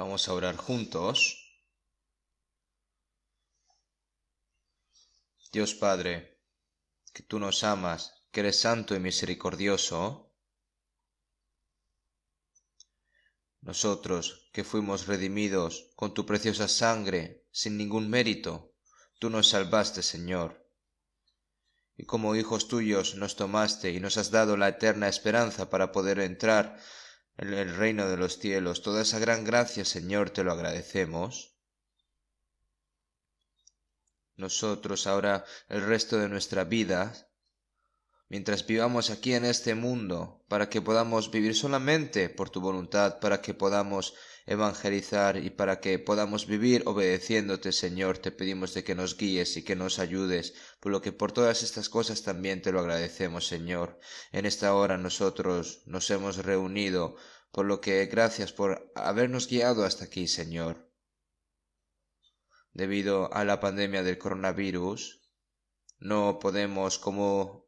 Vamos a orar juntos. Dios Padre, que tú nos amas, que eres santo y misericordioso, nosotros que fuimos redimidos con tu preciosa sangre sin ningún mérito, tú nos salvaste, Señor. Y como hijos tuyos nos tomaste y nos has dado la eterna esperanza para poder entrar el reino de los cielos. Toda esa gran gracia, Señor, te lo agradecemos. Nosotros ahora el resto de nuestra vida, mientras vivamos aquí en este mundo, para que podamos vivir solamente por tu voluntad, para que podamos evangelizar y para que podamos vivir obedeciéndote, Señor, te pedimos de que nos guíes y que nos ayudes, por lo que por todas estas cosas también te lo agradecemos, Señor. En esta hora nosotros nos hemos reunido, por lo que gracias por habernos guiado hasta aquí, Señor. Debido a la pandemia del coronavirus, no podemos como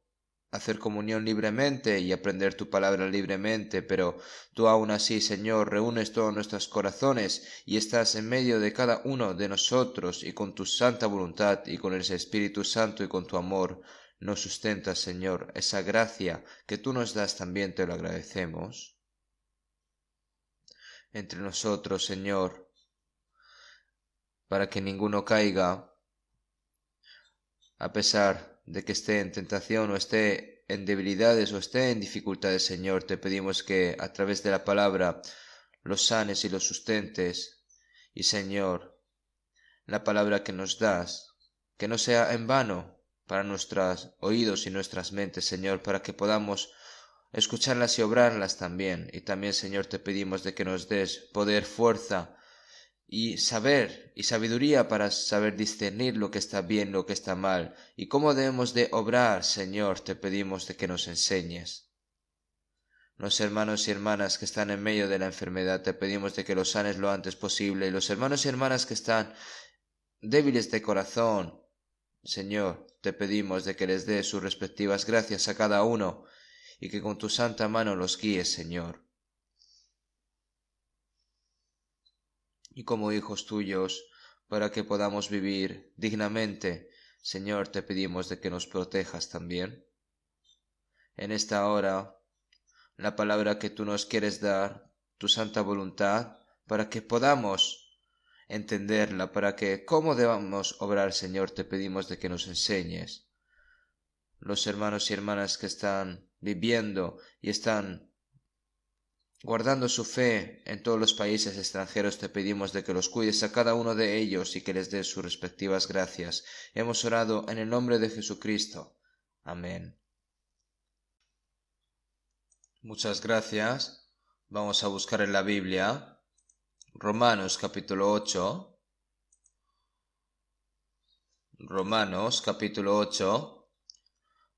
hacer comunión libremente y aprender tu palabra libremente, pero tú aún así, Señor, reúnes todos nuestros corazones y estás en medio de cada uno de nosotros y con tu santa voluntad y con el Espíritu Santo y con tu amor nos sustentas, Señor, esa gracia que tú nos das también te lo agradecemos. Entre nosotros, Señor, para que ninguno caiga, a pesar de que esté en tentación o esté en debilidades o esté en dificultades, Señor, te pedimos que a través de la palabra los sanes y los sustentes. Y, Señor, la palabra que nos das, que no sea en vano para nuestros oídos y nuestras mentes, Señor, para que podamos escucharlas y obrarlas también. Y también, Señor, te pedimos de que nos des poder, fuerza, y saber y sabiduría para saber discernir lo que está bien, lo que está mal, y cómo debemos de obrar, Señor, te pedimos de que nos enseñes. Los hermanos y hermanas que están en medio de la enfermedad, te pedimos de que los sanes lo antes posible, y los hermanos y hermanas que están débiles de corazón, Señor, te pedimos de que les dé sus respectivas gracias a cada uno, y que con tu santa mano los guíes, Señor. y como hijos tuyos, para que podamos vivir dignamente, Señor, te pedimos de que nos protejas también. En esta hora, la palabra que tú nos quieres dar, tu santa voluntad, para que podamos entenderla, para que cómo debamos obrar, Señor, te pedimos de que nos enseñes. Los hermanos y hermanas que están viviendo y están Guardando su fe en todos los países extranjeros te pedimos de que los cuides a cada uno de ellos y que les des sus respectivas gracias. Hemos orado en el nombre de Jesucristo. Amén. Muchas gracias. Vamos a buscar en la Biblia Romanos capítulo 8. Romanos capítulo 8,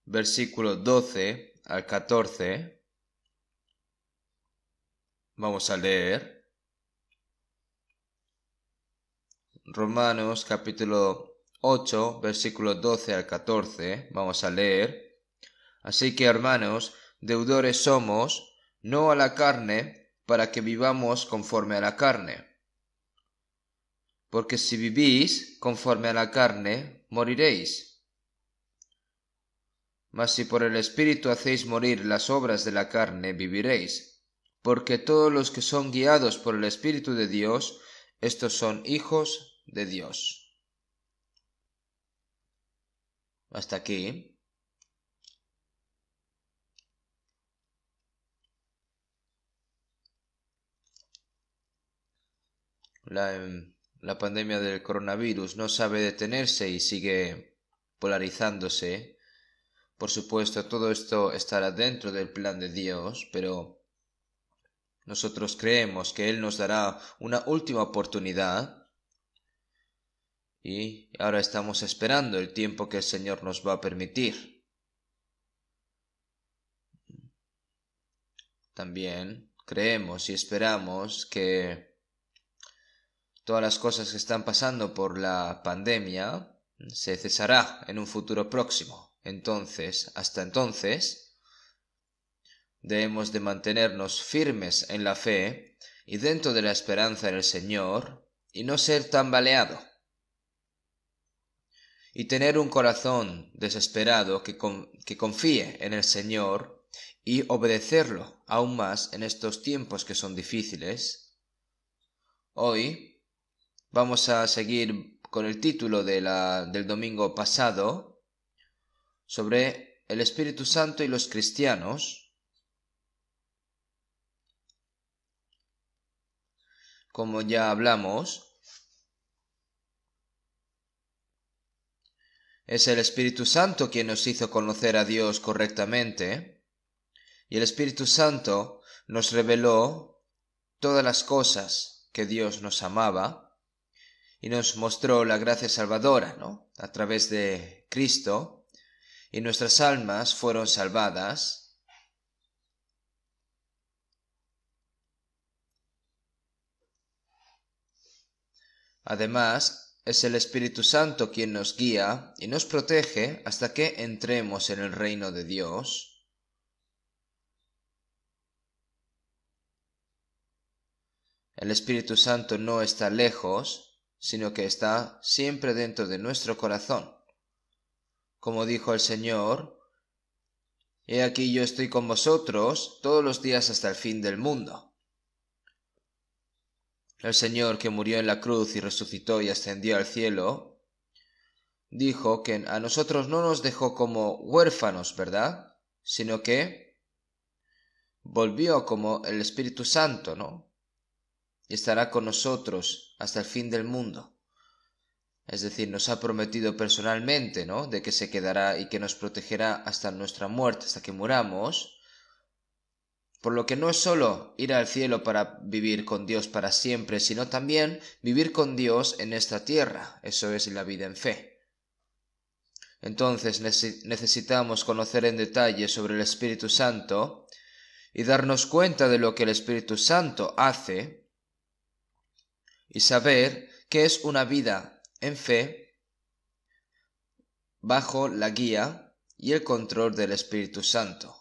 versículo 12 al 14. Vamos a leer Romanos capítulo 8, versículo 12 al 14. Vamos a leer. Así que, hermanos, deudores somos, no a la carne, para que vivamos conforme a la carne. Porque si vivís conforme a la carne, moriréis. Mas si por el Espíritu hacéis morir las obras de la carne, viviréis porque todos los que son guiados por el Espíritu de Dios, estos son hijos de Dios. Hasta aquí. La, em, la pandemia del coronavirus no sabe detenerse y sigue polarizándose. Por supuesto, todo esto estará dentro del plan de Dios, pero nosotros creemos que Él nos dará una última oportunidad y ahora estamos esperando el tiempo que el Señor nos va a permitir. También creemos y esperamos que todas las cosas que están pasando por la pandemia se cesará en un futuro próximo. Entonces, hasta entonces, debemos de mantenernos firmes en la fe y dentro de la esperanza en el Señor y no ser tambaleado y tener un corazón desesperado que, que confíe en el Señor y obedecerlo aún más en estos tiempos que son difíciles. Hoy vamos a seguir con el título de la, del domingo pasado sobre el Espíritu Santo y los cristianos como ya hablamos, es el Espíritu Santo quien nos hizo conocer a Dios correctamente, y el Espíritu Santo nos reveló todas las cosas que Dios nos amaba y nos mostró la gracia salvadora, ¿no? A través de Cristo, y nuestras almas fueron salvadas Además, es el Espíritu Santo quien nos guía y nos protege hasta que entremos en el reino de Dios. El Espíritu Santo no está lejos, sino que está siempre dentro de nuestro corazón. Como dijo el Señor, He aquí yo estoy con vosotros todos los días hasta el fin del mundo el Señor que murió en la cruz y resucitó y ascendió al cielo, dijo que a nosotros no nos dejó como huérfanos, ¿verdad? Sino que volvió como el Espíritu Santo, ¿no? Y estará con nosotros hasta el fin del mundo. Es decir, nos ha prometido personalmente, ¿no? De que se quedará y que nos protegerá hasta nuestra muerte, hasta que muramos por lo que no es solo ir al cielo para vivir con Dios para siempre, sino también vivir con Dios en esta tierra. Eso es la vida en fe. Entonces necesitamos conocer en detalle sobre el Espíritu Santo y darnos cuenta de lo que el Espíritu Santo hace y saber que es una vida en fe bajo la guía y el control del Espíritu Santo.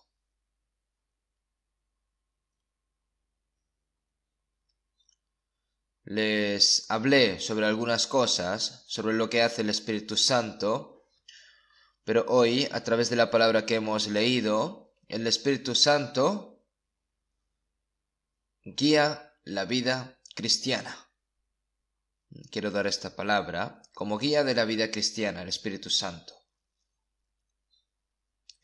les hablé sobre algunas cosas, sobre lo que hace el Espíritu Santo, pero hoy, a través de la palabra que hemos leído, el Espíritu Santo guía la vida cristiana. Quiero dar esta palabra como guía de la vida cristiana, el Espíritu Santo.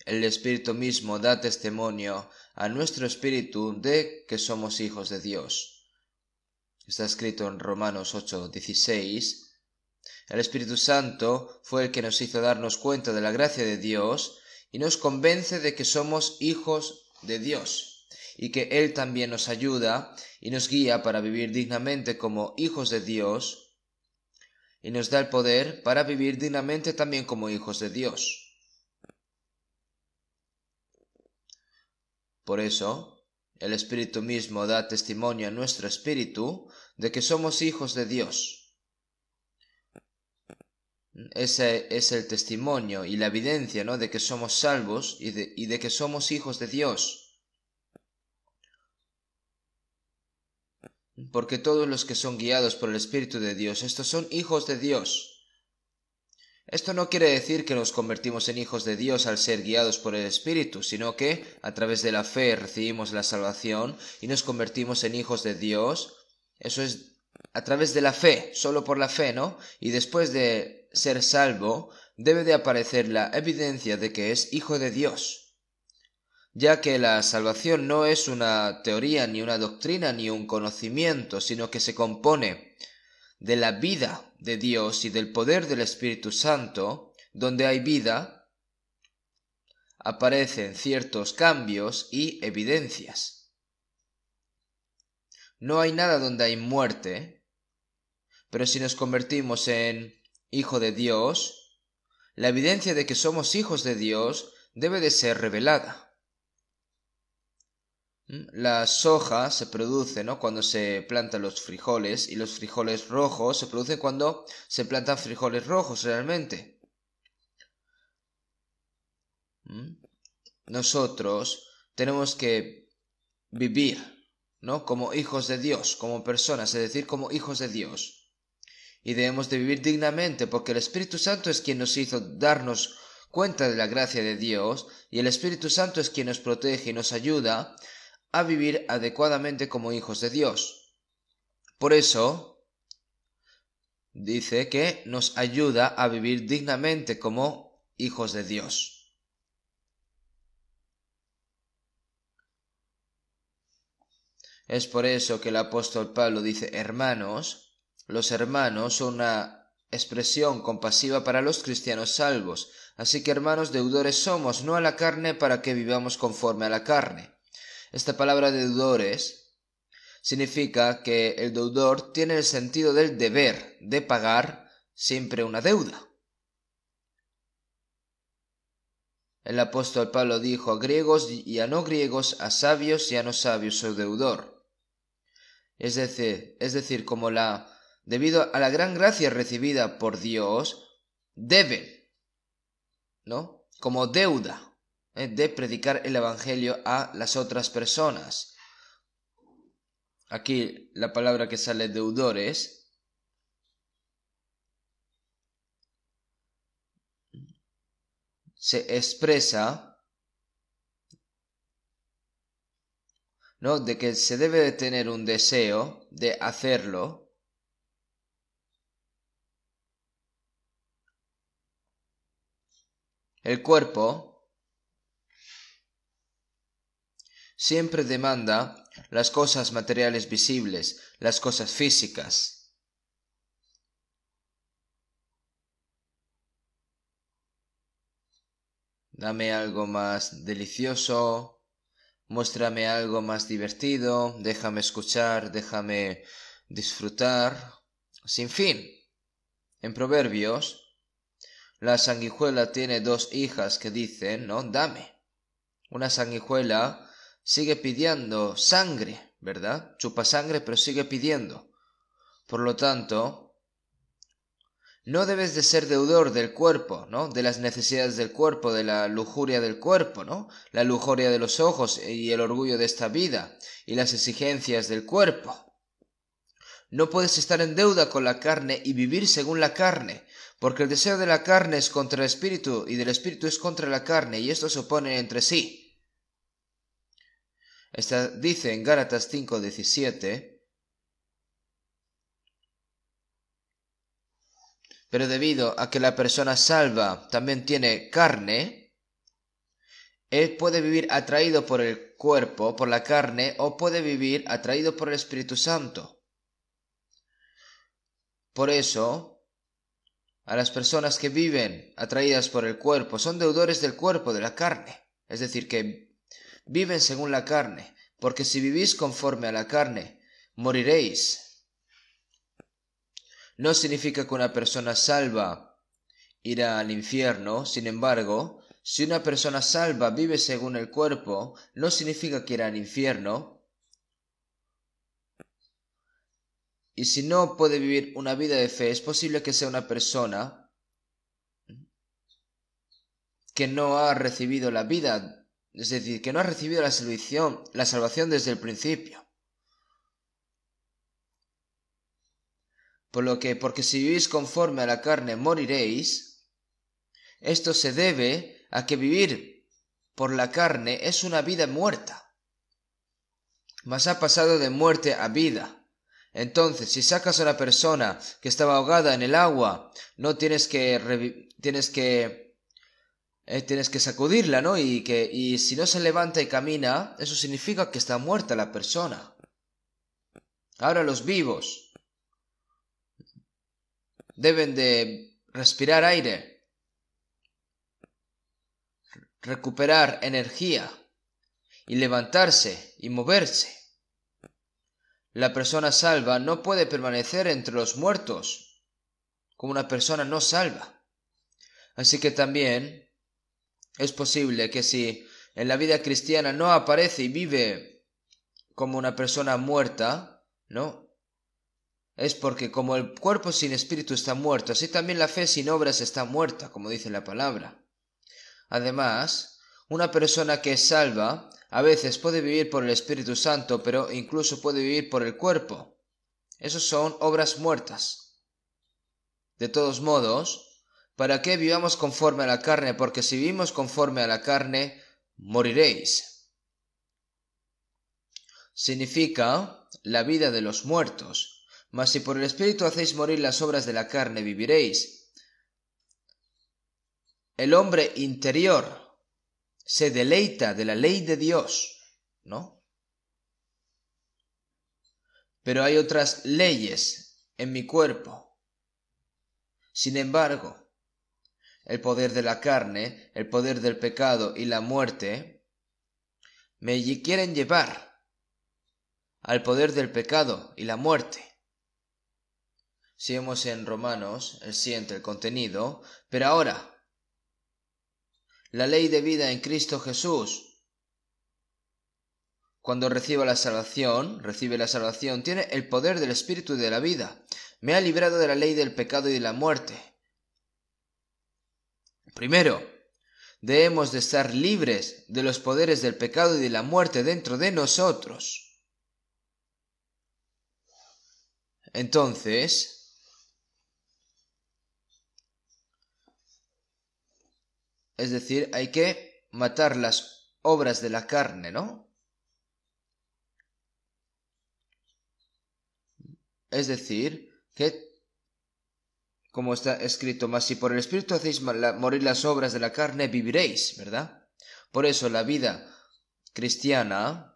El Espíritu mismo da testimonio a nuestro espíritu de que somos hijos de Dios está escrito en Romanos 8.16. el Espíritu Santo fue el que nos hizo darnos cuenta de la gracia de Dios y nos convence de que somos hijos de Dios y que Él también nos ayuda y nos guía para vivir dignamente como hijos de Dios y nos da el poder para vivir dignamente también como hijos de Dios. Por eso, el Espíritu mismo da testimonio a nuestro Espíritu de que somos hijos de Dios. Ese es el testimonio y la evidencia, ¿no? De que somos salvos y de, y de que somos hijos de Dios. Porque todos los que son guiados por el Espíritu de Dios, estos son hijos de Dios. Esto no quiere decir que nos convertimos en hijos de Dios al ser guiados por el Espíritu, sino que, a través de la fe, recibimos la salvación y nos convertimos en hijos de Dios. Eso es a través de la fe, solo por la fe, ¿no? Y después de ser salvo, debe de aparecer la evidencia de que es hijo de Dios. Ya que la salvación no es una teoría, ni una doctrina, ni un conocimiento, sino que se compone de la vida de Dios y del poder del Espíritu Santo, donde hay vida, aparecen ciertos cambios y evidencias. No hay nada donde hay muerte, pero si nos convertimos en hijo de Dios, la evidencia de que somos hijos de Dios debe de ser revelada. Mm, la soja se produce ¿no? cuando se plantan los frijoles y los frijoles rojos se producen cuando se plantan frijoles rojos realmente. Mm, nosotros tenemos que vivir ¿no? como hijos de Dios, como personas, es decir, como hijos de Dios. Y debemos de vivir dignamente porque el Espíritu Santo es quien nos hizo darnos cuenta de la gracia de Dios y el Espíritu Santo es quien nos protege y nos ayuda a vivir adecuadamente como hijos de Dios. Por eso, dice que nos ayuda a vivir dignamente como hijos de Dios. Es por eso que el apóstol Pablo dice hermanos. Los hermanos son una expresión compasiva para los cristianos salvos. Así que hermanos deudores somos, no a la carne para que vivamos conforme a la carne. Esta palabra deudores significa que el deudor tiene el sentido del deber de pagar siempre una deuda. El apóstol Pablo dijo a griegos y a no griegos, a sabios y a no sabios soy deudor. Es decir, es decir, como la debido a la gran gracia recibida por Dios, debe, ¿no? Como deuda. Eh, de predicar el Evangelio a las otras personas. Aquí la palabra que sale deudores se expresa ¿no? de que se debe de tener un deseo de hacerlo el cuerpo siempre demanda las cosas materiales visibles, las cosas físicas. Dame algo más delicioso, muéstrame algo más divertido, déjame escuchar, déjame disfrutar, sin fin. En Proverbios, la sanguijuela tiene dos hijas que dicen, ¿no? Dame. Una sanguijuela sigue pidiendo sangre, ¿verdad? Chupa sangre, pero sigue pidiendo. Por lo tanto, no debes de ser deudor del cuerpo, ¿no? De las necesidades del cuerpo, de la lujuria del cuerpo, ¿no? La lujuria de los ojos y el orgullo de esta vida y las exigencias del cuerpo. No puedes estar en deuda con la carne y vivir según la carne, porque el deseo de la carne es contra el espíritu y del espíritu es contra la carne y estos se oponen entre sí dice en Gálatas 5:17, pero debido a que la persona salva también tiene carne, él puede vivir atraído por el cuerpo, por la carne, o puede vivir atraído por el Espíritu Santo. Por eso, a las personas que viven atraídas por el cuerpo son deudores del cuerpo, de la carne, es decir, que viven según la carne, porque si vivís conforme a la carne, moriréis. No significa que una persona salva irá al infierno, sin embargo, si una persona salva vive según el cuerpo, no significa que irá al infierno. Y si no puede vivir una vida de fe, es posible que sea una persona que no ha recibido la vida es decir, que no ha recibido la salvación, la salvación desde el principio. Por lo que, porque si vivís conforme a la carne, moriréis, esto se debe a que vivir por la carne es una vida muerta, mas ha pasado de muerte a vida. Entonces, si sacas a una persona que estaba ahogada en el agua, no tienes que, tienes que eh, tienes que sacudirla, ¿no? Y que y si no se levanta y camina, eso significa que está muerta la persona. Ahora los vivos deben de respirar aire, recuperar energía y levantarse y moverse. La persona salva no puede permanecer entre los muertos como una persona no salva. Así que también es posible que si en la vida cristiana no aparece y vive como una persona muerta, ¿no? Es porque como el cuerpo sin espíritu está muerto, así también la fe sin obras está muerta, como dice la palabra. Además, una persona que es salva a veces puede vivir por el Espíritu Santo, pero incluso puede vivir por el cuerpo. Esas son obras muertas. De todos modos, para qué vivamos conforme a la carne, porque si vivimos conforme a la carne, moriréis. Significa la vida de los muertos. Mas si por el Espíritu hacéis morir las obras de la carne, viviréis. El hombre interior se deleita de la ley de Dios, ¿no? Pero hay otras leyes en mi cuerpo. Sin embargo, el poder de la carne, el poder del pecado y la muerte, me quieren llevar al poder del pecado y la muerte. Si vemos en Romanos el siguiente el contenido, pero ahora, la ley de vida en Cristo Jesús, cuando reciba la salvación, recibe la salvación, tiene el poder del Espíritu y de la vida. Me ha librado de la ley del pecado y de la muerte Primero, debemos de estar libres de los poderes del pecado y de la muerte dentro de nosotros. Entonces, Es decir, hay que matar las obras de la carne, ¿no? Es decir, que como está escrito, mas si por el Espíritu hacéis morir las obras de la carne, viviréis, ¿verdad? Por eso la vida cristiana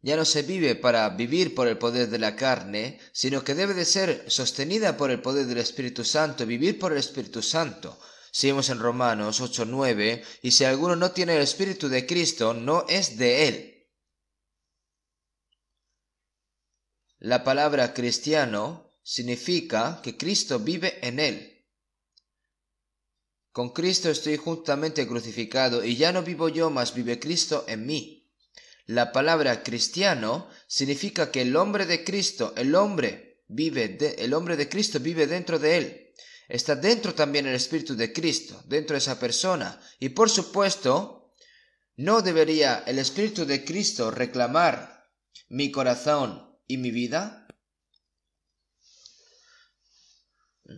ya no se vive para vivir por el poder de la carne, sino que debe de ser sostenida por el poder del Espíritu Santo, vivir por el Espíritu Santo. Seguimos en Romanos 8:9, y si alguno no tiene el Espíritu de Cristo, no es de él. La palabra cristiano significa que Cristo vive en él. Con Cristo estoy juntamente crucificado y ya no vivo yo, mas vive Cristo en mí. La palabra cristiano significa que el hombre de Cristo, el hombre vive el hombre de Cristo vive dentro de él. Está dentro también el espíritu de Cristo, dentro de esa persona y por supuesto no debería el espíritu de Cristo reclamar mi corazón ¿Y mi vida?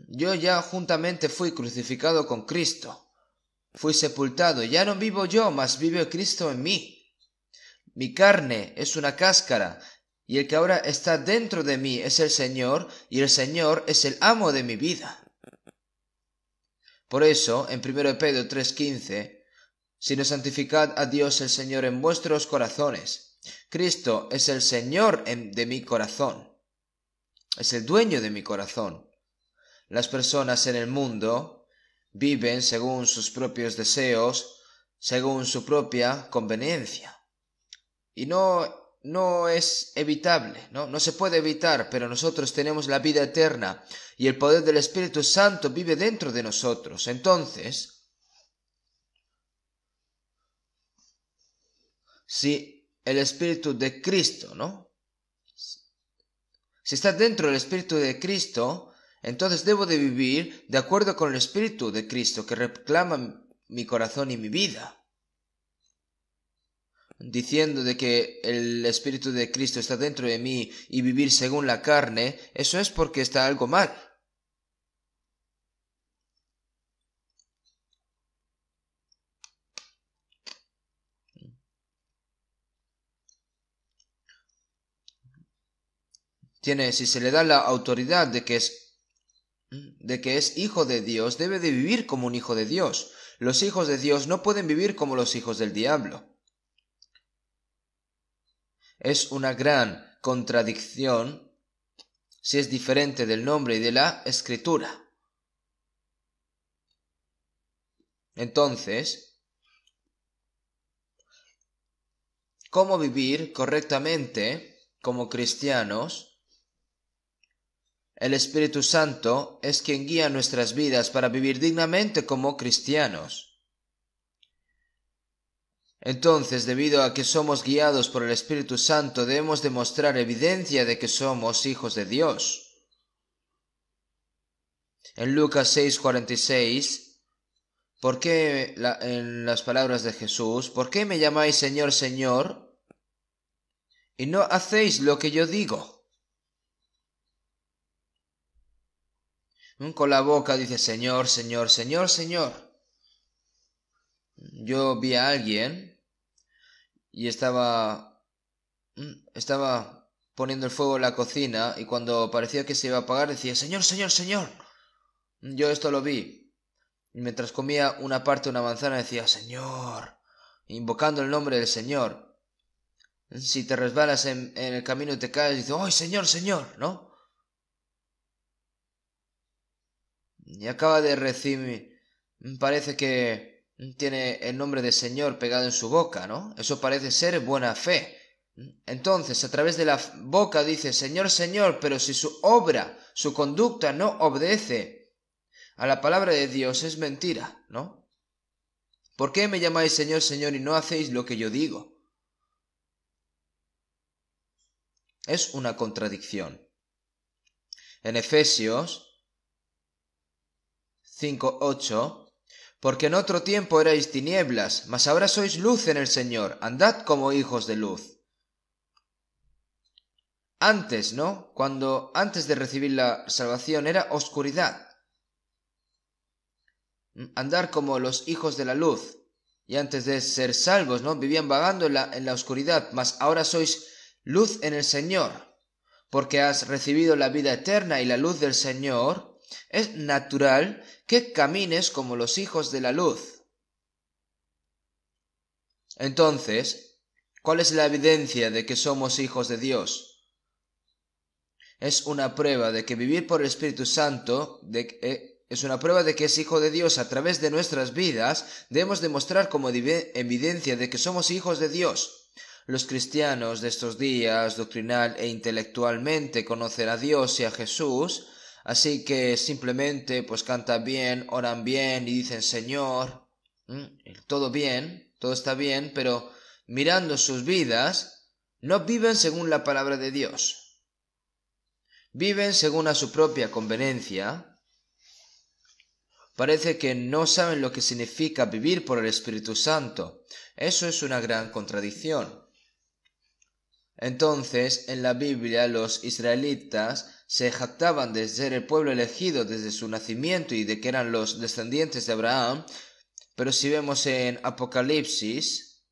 Yo ya juntamente fui crucificado con Cristo. Fui sepultado. Ya no vivo yo, mas vive Cristo en mí. Mi carne es una cáscara, y el que ahora está dentro de mí es el Señor, y el Señor es el amo de mi vida. Por eso, en 1 Pedro 3:15, sino santificad a Dios el Señor en vuestros corazones, Cristo es el Señor de mi corazón. Es el dueño de mi corazón. Las personas en el mundo viven según sus propios deseos, según su propia conveniencia. Y no, no es evitable, ¿no? no se puede evitar, pero nosotros tenemos la vida eterna y el poder del Espíritu Santo vive dentro de nosotros. Entonces, si el Espíritu de Cristo, ¿no? Si está dentro del Espíritu de Cristo, entonces debo de vivir de acuerdo con el Espíritu de Cristo que reclama mi corazón y mi vida. Diciendo de que el Espíritu de Cristo está dentro de mí y vivir según la carne, eso es porque está algo mal. si se le da la autoridad de que es de que es hijo de Dios, debe de vivir como un hijo de Dios. Los hijos de Dios no pueden vivir como los hijos del diablo. Es una gran contradicción si es diferente del nombre y de la escritura. Entonces, ¿cómo vivir correctamente como cristianos el Espíritu Santo es quien guía nuestras vidas para vivir dignamente como cristianos. Entonces, debido a que somos guiados por el Espíritu Santo, debemos demostrar evidencia de que somos hijos de Dios. En Lucas 6:46, ¿por en las palabras de Jesús, ¿por qué me llamáis Señor, Señor? Y no hacéis lo que yo digo. Con la boca dice, Señor, Señor, Señor, Señor. Yo vi a alguien y estaba... Mm, estaba poniendo el fuego en la cocina y cuando parecía que se iba a apagar decía, Señor, Señor, Señor. Yo esto lo vi. Y mientras comía una parte de una manzana decía, Señor, invocando el nombre del Señor. Si te resbalas en, el camino y te caes, dice, ¡ay, Señor, Señor! ¿No? y acaba de recibir, mm, parece que mm, tiene el nombre de Señor pegado en su boca, ¿no? Eso parece ser buena fe. Entonces, a través de la boca dice Señor, Señor, pero si su obra, su conducta no obedece a la palabra de Dios, es mentira, ¿no? ¿Por qué me llamáis Señor, Señor y no hacéis lo que yo digo? Es una contradicción. En Efesios 5.8, porque en otro tiempo erais tinieblas, mas ahora sois luz en el Señor, andad como hijos de luz. Antes, ¿no? Cuando antes de recibir la salvación era oscuridad. Andar como los hijos de la luz. Y antes de ser salvos, ¿no? Vivían vagando en la oscuridad, mas ahora sois luz en el Señor, porque has recibido la vida eterna y la luz del Señor es natural que camines como los hijos de la luz. Entonces, ¿cuál es la evidencia de que somos hijos de Dios? Es una prueba de que vivir por el Espíritu Santo eh, es una prueba de que es hijo de Dios a través de nuestras vidas. Debemos demostrar como evidencia de que somos hijos de Dios. Los cristianos de estos días, doctrinal e intelectualmente, conocen a Dios y a Jesús, Así que simplemente pues cantan bien, oran bien y dicen Señor, todo bien, todo está bien, pero mirando sus vidas, no viven según la palabra de Dios. Viven según a su propia conveniencia. Parece que no saben lo que significa vivir por el Espíritu Santo. Eso es una gran contradicción. Entonces, en la Biblia los israelitas se jactaban de ser el pueblo elegido desde su nacimiento y de que eran los descendientes de Abraham, pero si vemos en Apocalipsis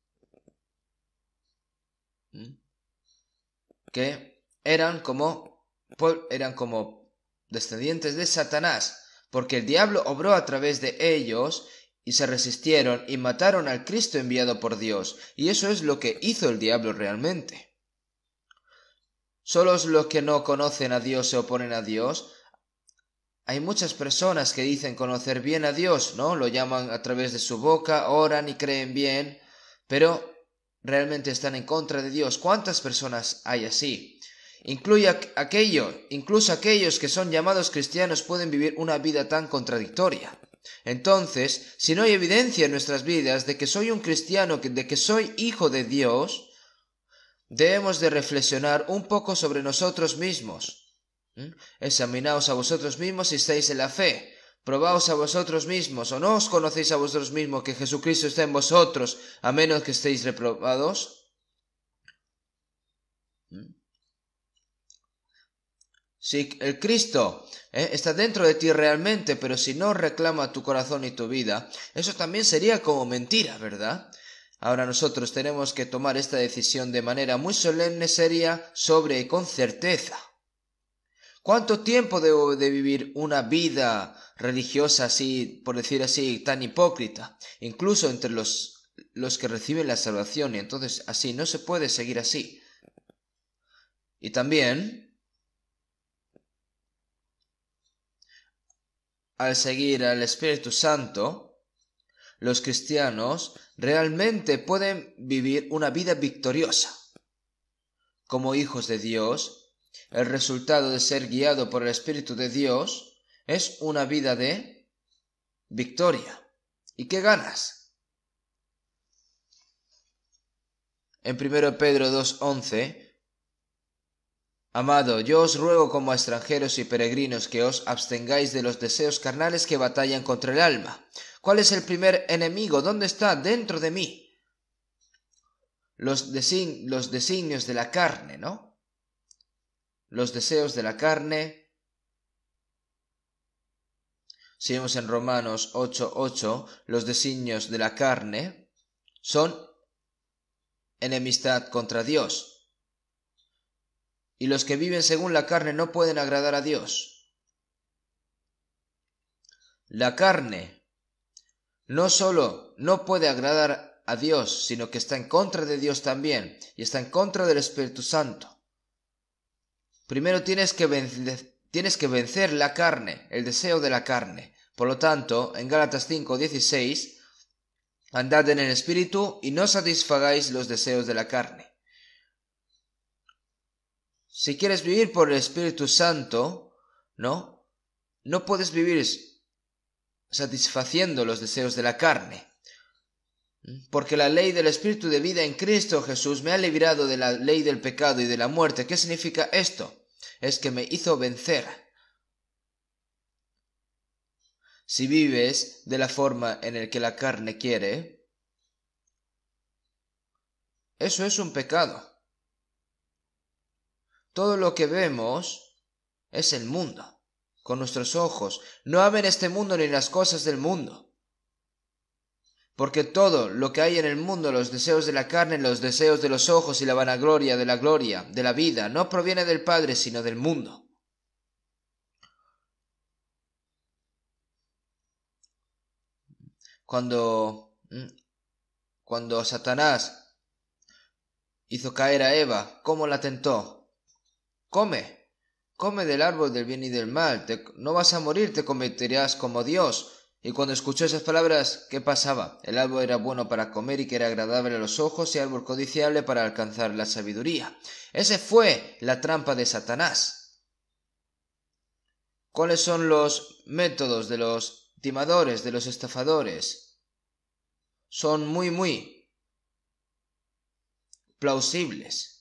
que eran como eran como descendientes de Satanás, porque el diablo obró a través de ellos y se resistieron y mataron al Cristo enviado por Dios, y eso es lo que hizo el diablo realmente. Solo los que no conocen a Dios se oponen a Dios. Hay muchas personas que dicen conocer bien a Dios, ¿no? Lo llaman a través de su boca, oran y creen bien, pero realmente están en contra de Dios. ¿Cuántas personas hay así? Incluye aquello, incluso aquellos que son llamados cristianos pueden vivir una vida tan contradictoria. Entonces, si no hay evidencia en nuestras vidas de que soy un cristiano, de que soy hijo de Dios, debemos de reflexionar un poco sobre nosotros mismos. ¿Mm? Examinaos a vosotros mismos si estáis en la fe. Probaos a vosotros mismos, o no os conocéis a vosotros mismos que Jesucristo está en vosotros, a menos que estéis reprobados. ¿Mm? Si el Cristo ¿eh? está dentro de ti realmente, pero si no reclama tu corazón y tu vida, eso también sería como mentira, ¿verdad? Ahora nosotros tenemos que tomar esta decisión de manera muy solemne, seria, sobre y con certeza. ¿Cuánto tiempo debo de vivir una vida religiosa así, por decir así, tan hipócrita? Incluso entre los, los que reciben la salvación y entonces así no se puede seguir así. Y también al seguir al Espíritu Santo, los cristianos realmente pueden vivir una vida victoriosa. Como hijos de Dios, el resultado de ser guiado por el Espíritu de Dios es una vida de victoria. ¿Y qué ganas? En 1 Pedro 2.11 Amado, yo os ruego como extranjeros y peregrinos que os abstengáis de los deseos carnales que batallan contra el alma, ¿Cuál es el primer enemigo? ¿Dónde está? Dentro de mí. Los, los designios de la carne, ¿no? Los deseos de la carne. vemos en Romanos 8:8. Los designios de la carne son enemistad contra Dios. Y los que viven según la carne no pueden agradar a Dios. La carne no solo no puede agradar a Dios, sino que está en contra de Dios también y está en contra del Espíritu Santo. Primero tienes que, vencer, tienes que vencer la carne, el deseo de la carne. Por lo tanto, en Gálatas 5:16, andad en el Espíritu y no satisfagáis los deseos de la carne. Si quieres vivir por el Espíritu Santo, ¿no? No puedes vivir satisfaciendo los deseos de la carne. Porque la ley del Espíritu de vida en Cristo Jesús me ha librado de la ley del pecado y de la muerte. ¿Qué significa esto? Es que me hizo vencer. Si vives de la forma en la que la carne quiere, eso es un pecado. Todo lo que vemos es el mundo con nuestros ojos, no amen este mundo ni las cosas del mundo. Porque todo lo que hay en el mundo, los deseos de la carne, los deseos de los ojos y la vanagloria de la gloria, de la vida, no proviene del Padre, sino del mundo. Cuando, mm, cuando Satanás hizo caer a Eva, ¿cómo la tentó? Come, Come del árbol del bien y del mal, te, no vas a morir, te convertirás como Dios. Y cuando escuchó esas palabras, ¿qué pasaba? El árbol era bueno para comer y que era agradable a los ojos y árbol codiciable para alcanzar la sabiduría. Ese fue la trampa de Satanás. ¿Cuáles son los métodos de los timadores, de los estafadores? Son muy, muy plausibles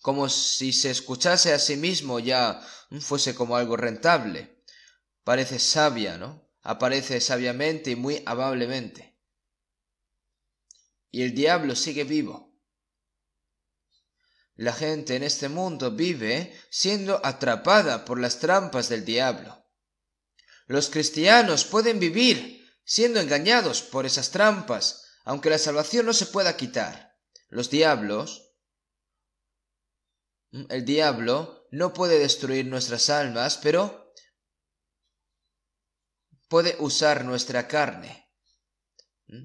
como si se escuchase a sí mismo ya fuese como algo rentable. Parece sabia, ¿no? Aparece sabiamente y muy amablemente. Y el diablo sigue vivo. La gente en este mundo vive siendo atrapada por las trampas del diablo. Los cristianos pueden vivir siendo engañados por esas trampas, aunque la salvación no se pueda quitar. Los diablos el diablo, no puede destruir nuestras almas, pero puede usar nuestra carne. ¿Mm?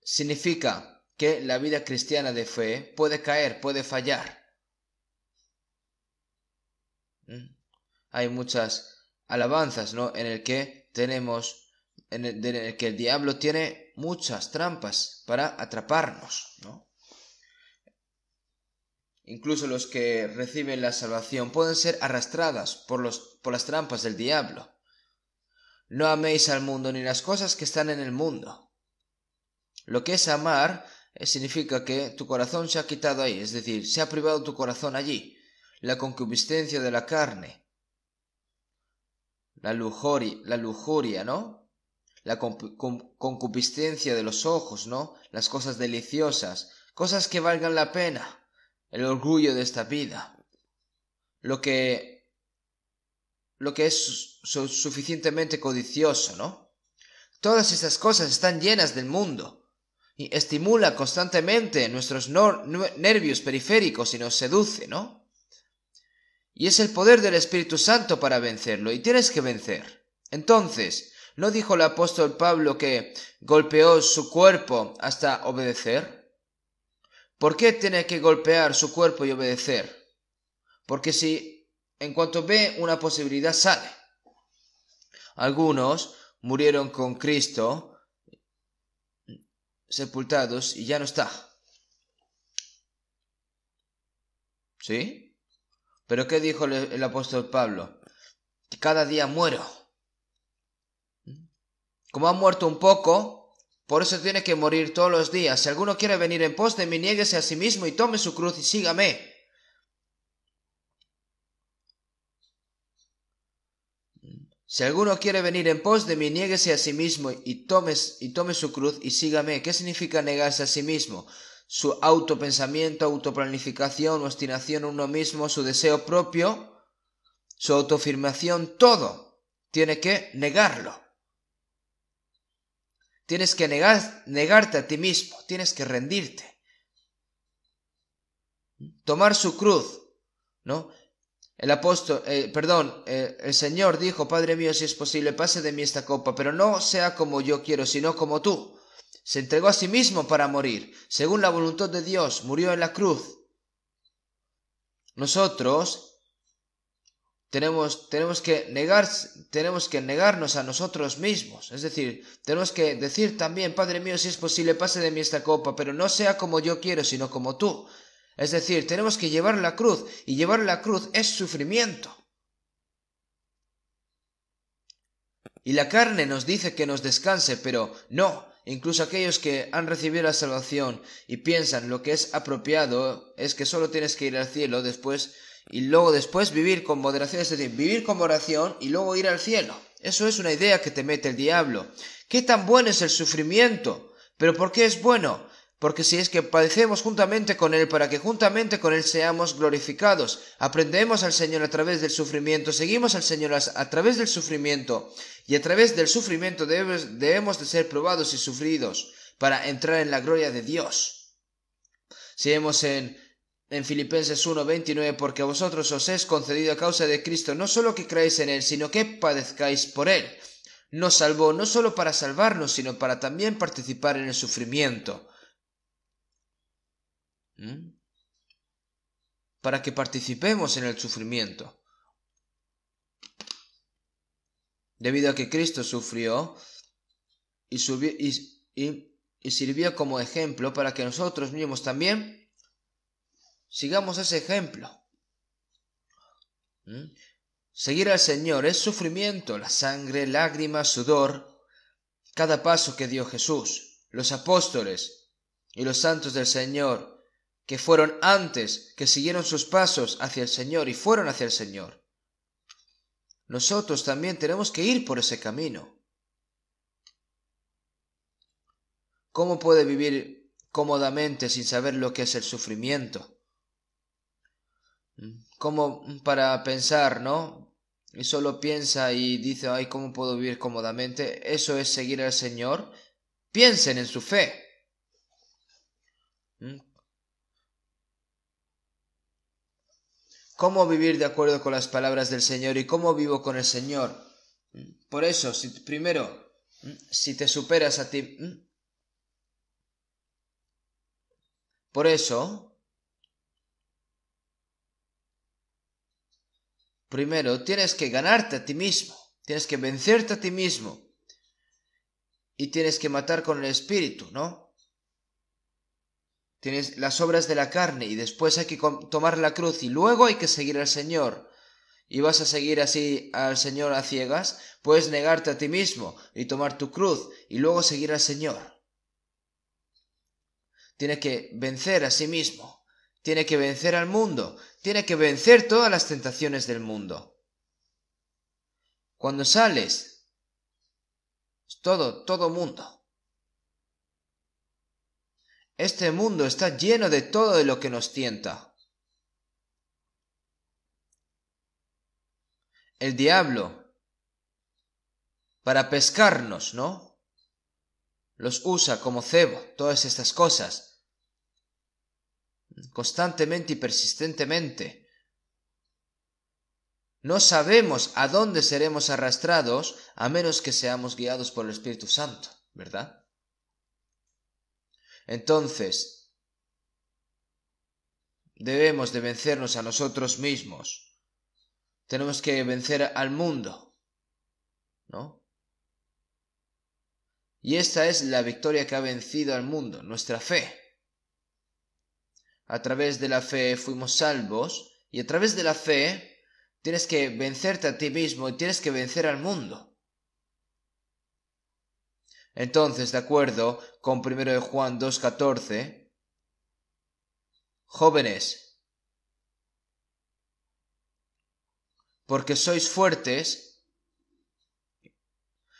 Significa que la vida cristiana de fe puede caer, puede fallar. ¿Mm? Hay muchas alabanzas, ¿no? En el que tenemos, en el, que el diablo tiene muchas trampas para atraparnos, ¿no? Incluso los que reciben la salvación pueden ser arrastradas por, los, por las trampas del diablo. No améis al mundo ni las cosas que están en el mundo. Lo que es amar eh, significa que tu corazón se ha quitado ahí, es decir, se ha privado tu corazón allí. La concupiscencia de la carne, la lujuria, la lujuria ¿no? La concupiscencia de los ojos, ¿no? Las cosas deliciosas, cosas que valgan la pena el orgullo de esta vida, lo que, lo que es suficientemente codicioso, ¿no? Todas estas cosas están llenas del mundo y estimula constantemente nuestros nervios periféricos y nos seduce, ¿no? Y es el poder del Espíritu Santo para vencerlo y tienes que vencer. Entonces, ¿no dijo el apóstol Pablo que golpeó su cuerpo hasta obedecer? ¿Por qué tiene que golpear su cuerpo y obedecer? Porque si en cuanto ve una posibilidad sale. Algunos murieron con Cristo sepultados y ya no está. ¿Sí? Pero ¿qué dijo el, apóstol Pablo? cada día muero. Como ha muerto un poco, por eso tiene que morir todos los días. Si alguno quiere venir en pos de mí, nieguese a sí mismo y tome su cruz y sígame. Si alguno quiere venir en pos de mí, nieguese a sí mismo y tome, y tome su cruz y sígame. ¿Qué significa negarse a sí mismo? Su autopensamiento, autoplanificación, obstinación a uno mismo, su deseo propio, su autoafirmación, todo. Tiene que negarlo. Tienes que negarte a ti mismo, tienes que rendirte. Tomar su cruz, ¿no? El apóstol, eh, perdón, eh, el Señor dijo, Padre mío, si es posible, pase de mí esta copa, pero no sea como yo quiero, sino como tú. Se entregó a sí mismo para morir, según la voluntad de Dios, murió en la cruz. Nosotros tenemos, tenemos, que tenemos que negarnos a nosotros mismos. Es decir, tenemos que decir también, Padre mío, si es posible, pase de mí esta copa, pero no sea como yo quiero, sino como tú. Es decir, tenemos que llevar la cruz, y llevar la cruz es sufrimiento. Y la carne nos dice que nos descanse, pero no. Incluso aquellos que han recibido la salvación y piensan lo que es apropiado es que solo tienes que ir al cielo después y luego después vivir con moderación, es decir, vivir con oración y luego ir al cielo. Eso es una idea que te mete el diablo. ¿Qué tan bueno es el sufrimiento? ¿Pero por qué es bueno? Porque si es que padecemos juntamente con Él para que juntamente con Él seamos glorificados, aprendemos al Señor a través del sufrimiento, seguimos al Señor a través del sufrimiento, y a través del sufrimiento debemos de ser probados y sufridos para entrar en la gloria de Dios. Si en en Filipenses 1:29, porque a vosotros os es concedido a causa de Cristo no solo que creáis en Él, sino que padezcáis por Él. Nos salvó no solo para salvarnos, sino para también participar en el sufrimiento. ¿Mm? Para que participemos en el sufrimiento. Debido a que Cristo sufrió y, y sirvió como ejemplo para que nosotros mismos también Sigamos ese ejemplo. ¿Mm? Seguir al Señor es sufrimiento, la sangre, lágrimas, sudor. Cada paso que dio Jesús, los apóstoles y los santos del Señor, que fueron antes, que siguieron sus pasos hacia el Señor y fueron hacia el Señor. Nosotros también tenemos que ir por ese camino. ¿Cómo puede vivir cómodamente sin saber lo que es el sufrimiento? Mm. como para pensar, ¿no? Y solo piensa y dice, ay, ¿cómo puedo vivir cómodamente? Eso es seguir al Señor. Piensen en su fe. Mm. ¿Cómo vivir de acuerdo con las palabras del Señor y cómo vivo con el Señor? Mm. Por eso, si, primero, si te superas a ti, por eso, Primero, tienes que ganarte a ti mismo, tienes que vencerte a ti mismo y tienes que matar con el espíritu, ¿no? Tienes las obras de la carne y después hay que tomar la cruz y luego hay que seguir al Señor. Y vas a seguir así al Señor a ciegas, puedes negarte a ti mismo y tomar tu cruz y luego seguir al Señor. Tiene que vencer a sí mismo, tiene que vencer al mundo, tiene que vencer todas las tentaciones del mundo. Cuando sales, todo, todo mundo. Este mundo está lleno de todo de lo que nos tienta. El diablo, para pescarnos, ¿no? Los usa como cebo, todas estas cosas constantemente y persistentemente. No sabemos a dónde seremos arrastrados a menos que seamos guiados por el Espíritu Santo, ¿verdad? Entonces, debemos de vencernos a nosotros mismos. Tenemos que vencer al mundo, ¿no? Y esta es la victoria que ha vencido al mundo, nuestra fe a través de la fe fuimos salvos, y a través de la fe tienes que vencerte a ti mismo y tienes que vencer al mundo. Entonces, de acuerdo con 1 de Juan 2.14, jóvenes, porque sois fuertes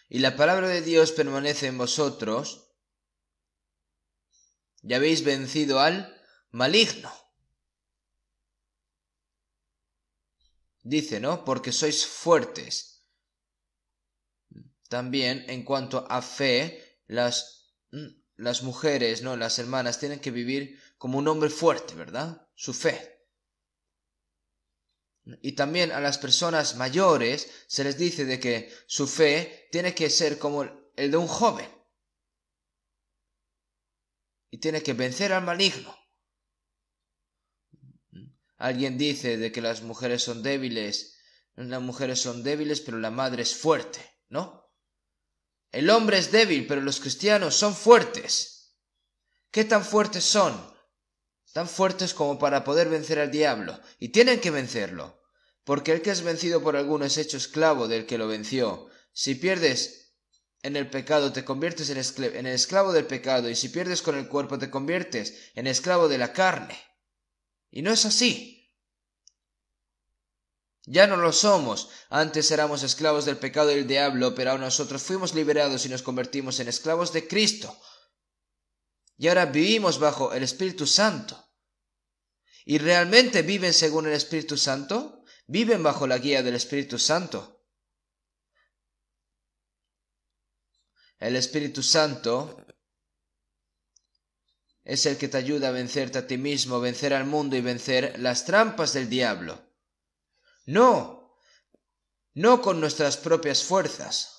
y la palabra de Dios permanece en vosotros, y habéis vencido al maligno. Dice, ¿no? Porque sois fuertes. También en cuanto a fe, las, mm, las mujeres, ¿no? Las hermanas tienen que vivir como un hombre fuerte, ¿verdad? Su fe. Y también a las personas mayores se les dice de que su fe tiene que ser como el de un joven. Y tiene que vencer al maligno. Alguien dice de que las mujeres son débiles, las mujeres son débiles, pero la madre es fuerte, ¿no? El hombre es débil, pero los cristianos son fuertes. ¿Qué tan fuertes son? Tan fuertes como para poder vencer al diablo, y tienen que vencerlo, porque el que es vencido por alguno es hecho esclavo del que lo venció. Si pierdes en el pecado, te conviertes en, en el esclavo del pecado, y si pierdes con el cuerpo, te conviertes en esclavo de la carne. Y no es así. Ya no lo somos. Antes éramos esclavos del pecado y del diablo, pero ahora nosotros fuimos liberados y nos convertimos en esclavos de Cristo. Y ahora vivimos bajo el Espíritu Santo. ¿Y realmente viven según el Espíritu Santo? Viven bajo la guía del Espíritu Santo. El Espíritu Santo es el que te ayuda a vencerte a ti mismo, vencer al mundo y vencer las trampas del diablo. No, no con nuestras propias fuerzas.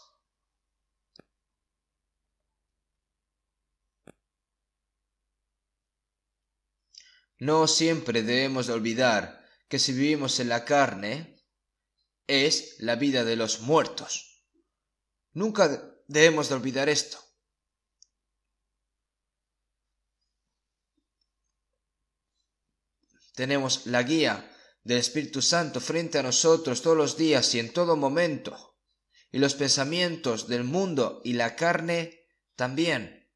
No siempre debemos de olvidar que si vivimos en la carne, es la vida de los muertos. Nunca debemos de olvidar esto. Tenemos la guía del Espíritu Santo frente a nosotros todos los días y en todo momento. Y los pensamientos del mundo y la carne también.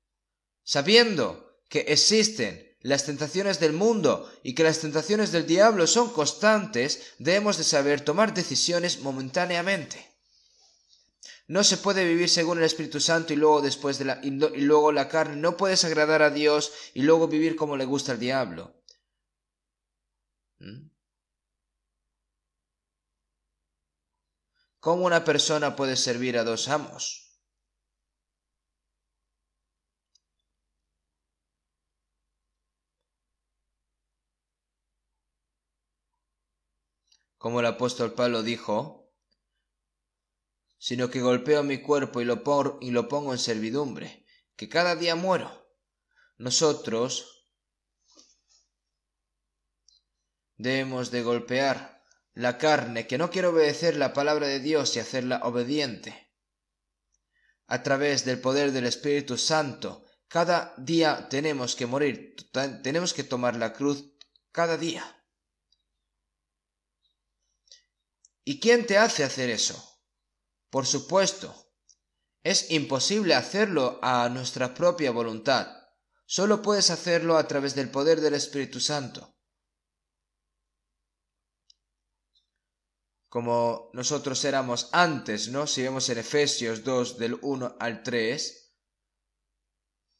Sabiendo que existen las tentaciones del mundo y que las tentaciones del diablo son constantes, debemos de saber tomar decisiones momentáneamente. No se puede vivir según el Espíritu Santo y luego después de la y luego la carne. No puedes agradar a Dios y luego vivir como le gusta al diablo. ¿Cómo una persona puede servir a dos amos? Como el apóstol Pablo dijo, sino que golpeo mi cuerpo y lo, por, y lo pongo en servidumbre, que cada día muero. Nosotros Debemos de golpear la carne que no quiere obedecer la palabra de Dios y hacerla obediente. A través del poder del Espíritu Santo, cada día tenemos que morir, tenemos que tomar la cruz cada día. ¿Y quién te hace hacer eso? Por supuesto, es imposible hacerlo a nuestra propia voluntad. Solo puedes hacerlo a través del poder del Espíritu Santo. como nosotros éramos antes, ¿no? Si vemos en Efesios 2 del 1 al 3,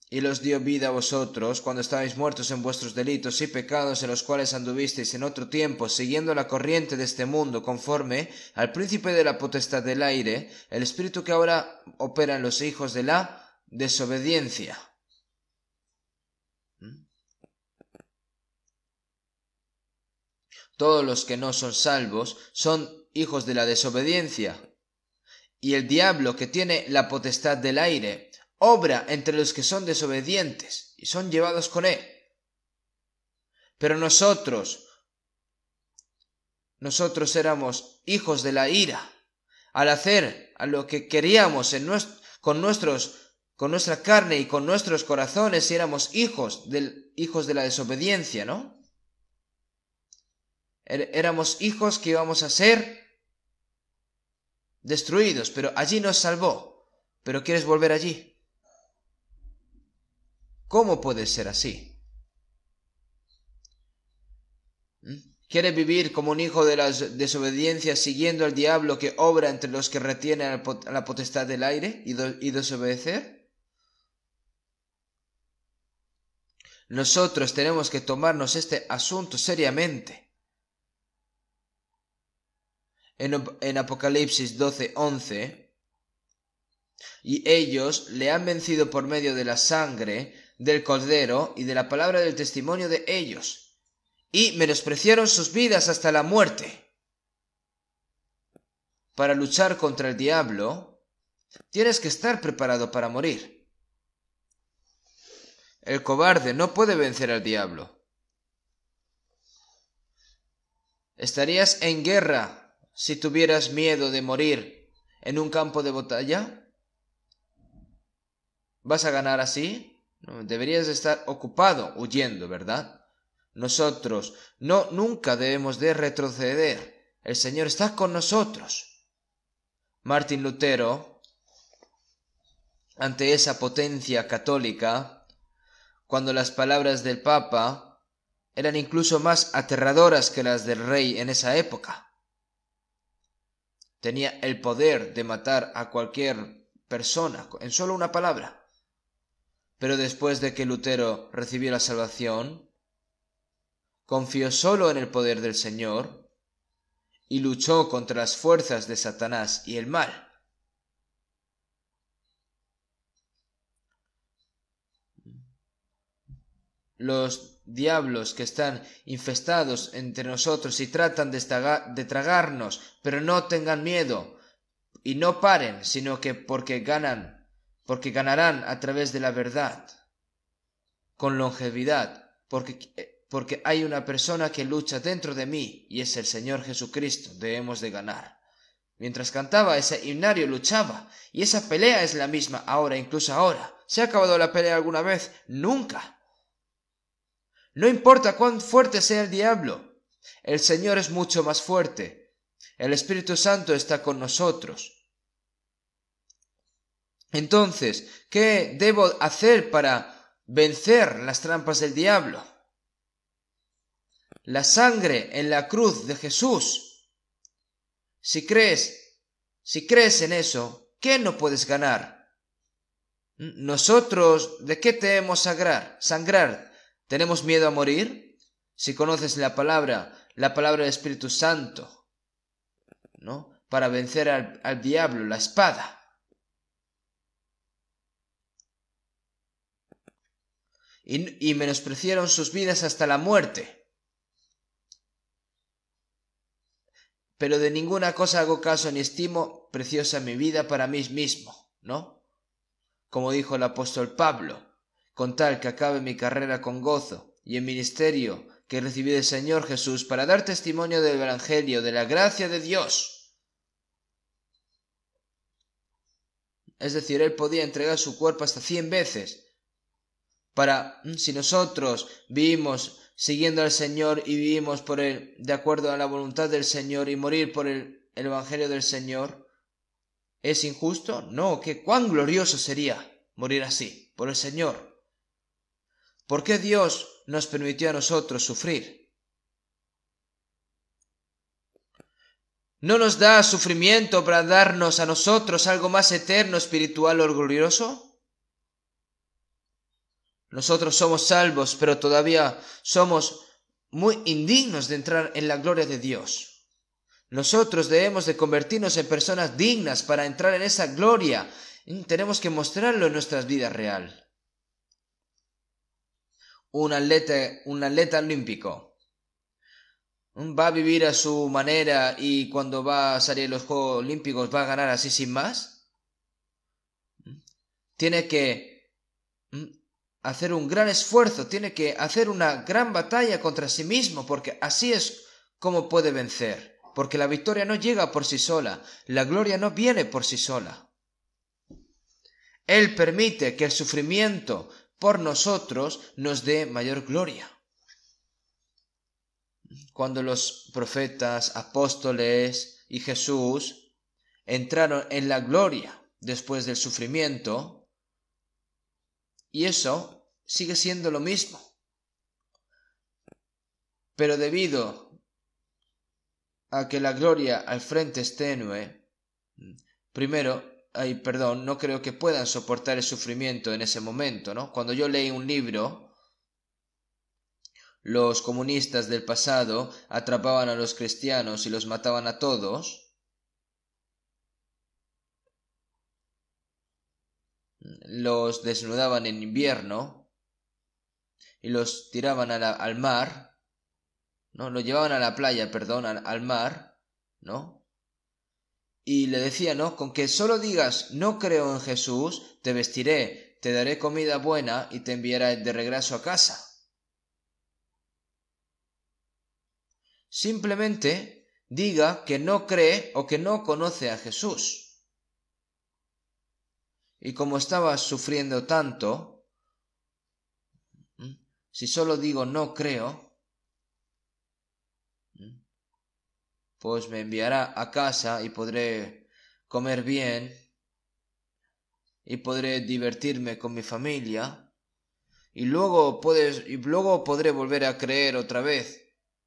y los dio vida a vosotros cuando estabais muertos en vuestros delitos y pecados en los cuales anduvisteis en otro tiempo, siguiendo la corriente de este mundo conforme al príncipe de la potestad del aire, el espíritu que ahora opera en los hijos de la desobediencia. ¿Mm? Todos los que no son salvos son hijos de la desobediencia. Y el diablo, que tiene la potestad del aire, obra entre los que son desobedientes y son llevados con él. Pero nosotros, nosotros éramos hijos de la ira, al hacer a lo que queríamos con nuestros con nuestra carne y con nuestros corazones éramos hijos del hijos de la desobediencia, ¿no? Er-, éramos hijos que íbamos a ser destruidos, pero allí nos salvó. Pero quieres volver allí. ¿Cómo puede ser así? ¿Mm? ¿Quieres vivir como un hijo de las desobediencias siguiendo al diablo que obra entre los que retienen la potestad del aire y, y desobedecer? Nosotros tenemos que tomarnos este asunto seriamente en, Apocalipsis 12:11, y ellos le han vencido por medio de la sangre del cordero y de la palabra del testimonio de ellos, y menospreciaron sus vidas hasta la muerte. Para luchar contra el diablo, tienes que estar preparado para morir. El cobarde no puede vencer al diablo. Estarías en guerra si tuvieras miedo de morir en un campo de batalla? ¿Vas a ganar así? Deberías estar ocupado huyendo, ¿verdad? Nosotros no nunca debemos de retroceder. El Señor está con nosotros. Martín Lutero, ante esa potencia católica, cuando las palabras del Papa eran incluso más aterradoras que las del rey en esa época, tenía el poder de matar a cualquier persona en solo una palabra. Pero después de que Lutero recibió la salvación, confió solo en el poder del Señor y luchó contra las fuerzas de Satanás y el mal diablos que están infestados entre nosotros y tratan de, tragarnos, pero no tengan miedo y no paren, sino que porque ganan, porque ganarán a través de la verdad, con longevidad, porque, porque hay una persona que lucha dentro de mí y es el Señor Jesucristo, debemos de ganar. Mientras cantaba ese himnario luchaba, y esa pelea es la misma ahora, incluso ahora. ¿Se ha acabado la pelea alguna vez? Nunca. No importa cuán fuerte sea el diablo, el Señor es mucho más fuerte. El Espíritu Santo está con nosotros. Entonces, ¿qué debo hacer para vencer las trampas del diablo? La sangre en la cruz de Jesús. Si crees, si crees en eso, ¿qué no puedes ganar? Nosotros, ¿de qué te hemos sangrar? Sangrar ¿Tenemos miedo a morir? Si conoces la palabra, la palabra del Espíritu Santo, ¿no? Para vencer al, diablo, la espada. Y, y menospreciaron sus vidas hasta la muerte. pero de ninguna cosa hago caso ni estimo preciosa mi vida para mí mismo, ¿no? Como dijo el apóstol Pablo, con tal que acabe mi carrera con gozo y el ministerio que recibí del Señor Jesús para dar testimonio del Evangelio, de la gracia de Dios. Es decir, él podía entregar su cuerpo hasta cien veces. Para, mm, si nosotros vivimos siguiendo al Señor y vivimos por él, de acuerdo a la voluntad del Señor y morir por el, el Evangelio del Señor, ¿es injusto? No, que cuán glorioso sería morir así, por el Señor. ¿Por qué Dios nos permitió a nosotros sufrir? ¿No nos da sufrimiento para darnos a nosotros algo más eterno, espiritual, orgulloso? Nosotros somos salvos, pero todavía somos muy indignos de entrar en la gloria de Dios. Nosotros debemos de convertirnos en personas dignas para entrar en esa gloria. tenemos que mostrarlo en nuestras vidas real un atleta, un atleta olímpico. Va a vivir a su manera y cuando va a salir los Juegos Olímpicos va a ganar así sin más. Tiene que mm, hacer un gran esfuerzo, tiene que hacer una gran batalla contra sí mismo, porque así es como puede vencer, porque la victoria no llega por sí sola, la gloria no viene por sí sola. Él permite que el sufrimiento por nosotros nos dé mayor gloria. Cuando los profetas, apóstoles y Jesús entraron en la gloria después del sufrimiento, y eso sigue siendo lo mismo. Pero debido a que la gloria al frente es tenue, primero ay, perdón, no creo que puedan soportar el sufrimiento en ese momento, ¿no? Cuando yo leí un libro, los comunistas del pasado atrapaban a los cristianos y los mataban a todos. Los desnudaban en invierno y los tiraban al mar, ¿no? los llevaban a la playa, perdón, al mar, ¿no? Y le decía, ¿no? Con que solo digas no creo en Jesús, te vestiré, te daré comida buena y te enviaré de regreso a casa. Simplemente diga que no cree o que no conoce a Jesús. Y como estaba sufriendo tanto, si solo digo no creo, pues me enviará a casa y podré comer bien y podré divertirme con mi familia y luego puedes y luego podré volver a creer otra vez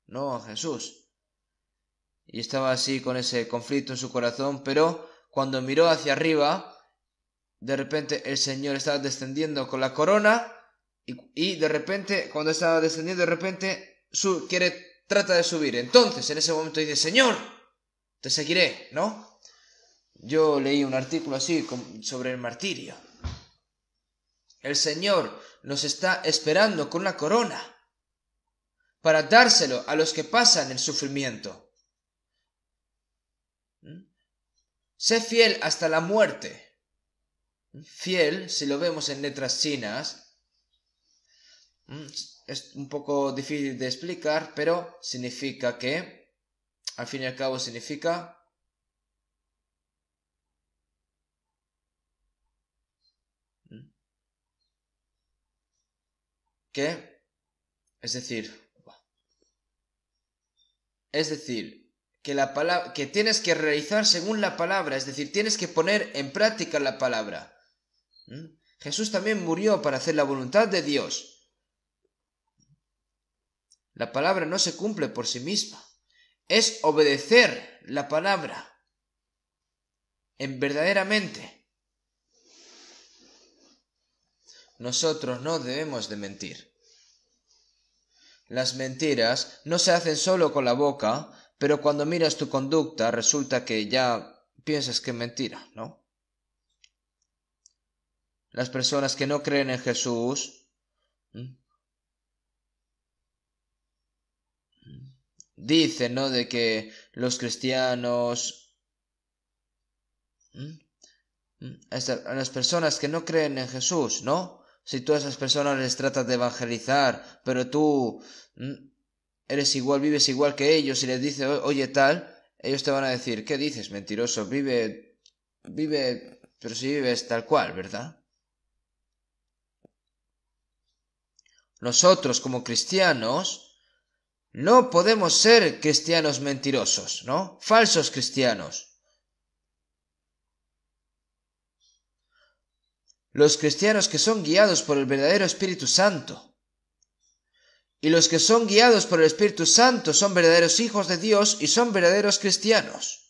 no Jesús y estaba así con ese conflicto en su corazón pero cuando miró hacia arriba de repente el Señor estaba descendiendo con la corona y, de repente cuando estaba descendiendo de repente su quiere trata de subir. Entonces, en ese momento dice, Señor, te seguiré, ¿no? Yo leí un artículo así sobre el martirio. El Señor nos está esperando con la corona para dárselo a los que pasan el sufrimiento. ¿Mm? Sé fiel hasta la muerte. Fiel, si lo vemos en letras chinas, ¿Mm? es un poco difícil de explicar, pero significa que, al fin y al cabo, significa que, es decir, es decir, que la que tienes que realizar según la palabra, es decir, tienes que poner en práctica la palabra. ¿Mm? Jesús también murió para hacer la voluntad de Dios. La palabra no se cumple por sí misma. Es obedecer la palabra. En verdaderamente. Nosotros no debemos de mentir. Las mentiras no se hacen solo con la boca, pero cuando miras tu conducta resulta que ya piensas que es mentira, ¿no? Las personas que no creen en Jesús dicen, ¿no? De que los cristianos... ¿Mm? ¿Mm? A las personas que no creen en Jesús, ¿no? Si tú a esas personas les tratas de evangelizar, pero tú ¿Mm? eres igual, vives igual que ellos y les dices, oye tal, ellos te van a decir, ¿qué dices, mentiroso? Vive, vive, pero si vives tal cual, ¿verdad? Nosotros como cristianos no podemos ser cristianos mentirosos, ¿no? Falsos cristianos. Los cristianos que son guiados por el verdadero Espíritu Santo. Y los que son guiados por el Espíritu Santo son verdaderos hijos de Dios y son verdaderos cristianos.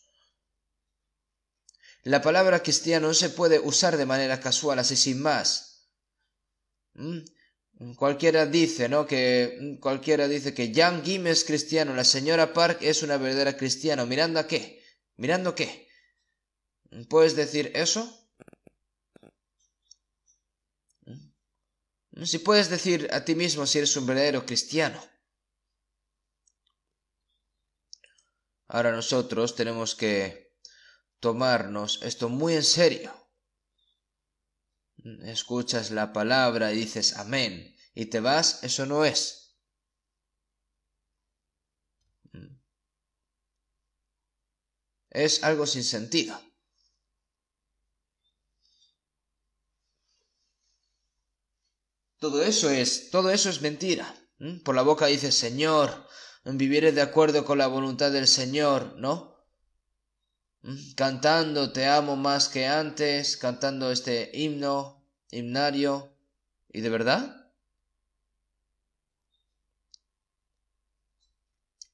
La palabra cristiano no se puede usar de manera casual, así sin más. ¿Mm? Cualquiera dice, ¿no? Que cualquiera dice que Jan Gim es cristiano, la señora Park es una verdadera cristiana. ¿Mirando a qué? ¿Mirando qué? ¿Puedes decir eso? Si puedes decir a ti mismo si eres un verdadero cristiano. Ahora nosotros tenemos que tomarnos esto muy en serio escuchas la palabra y dices amén y te vas, eso no es. Es algo sin sentido. Todo eso es, todo eso es mentira. ¿Mm? Por la boca dices, Señor, viviré de acuerdo con la voluntad del Señor, ¿no? cantando Te amo más que antes, cantando este himno, himnario, y de verdad.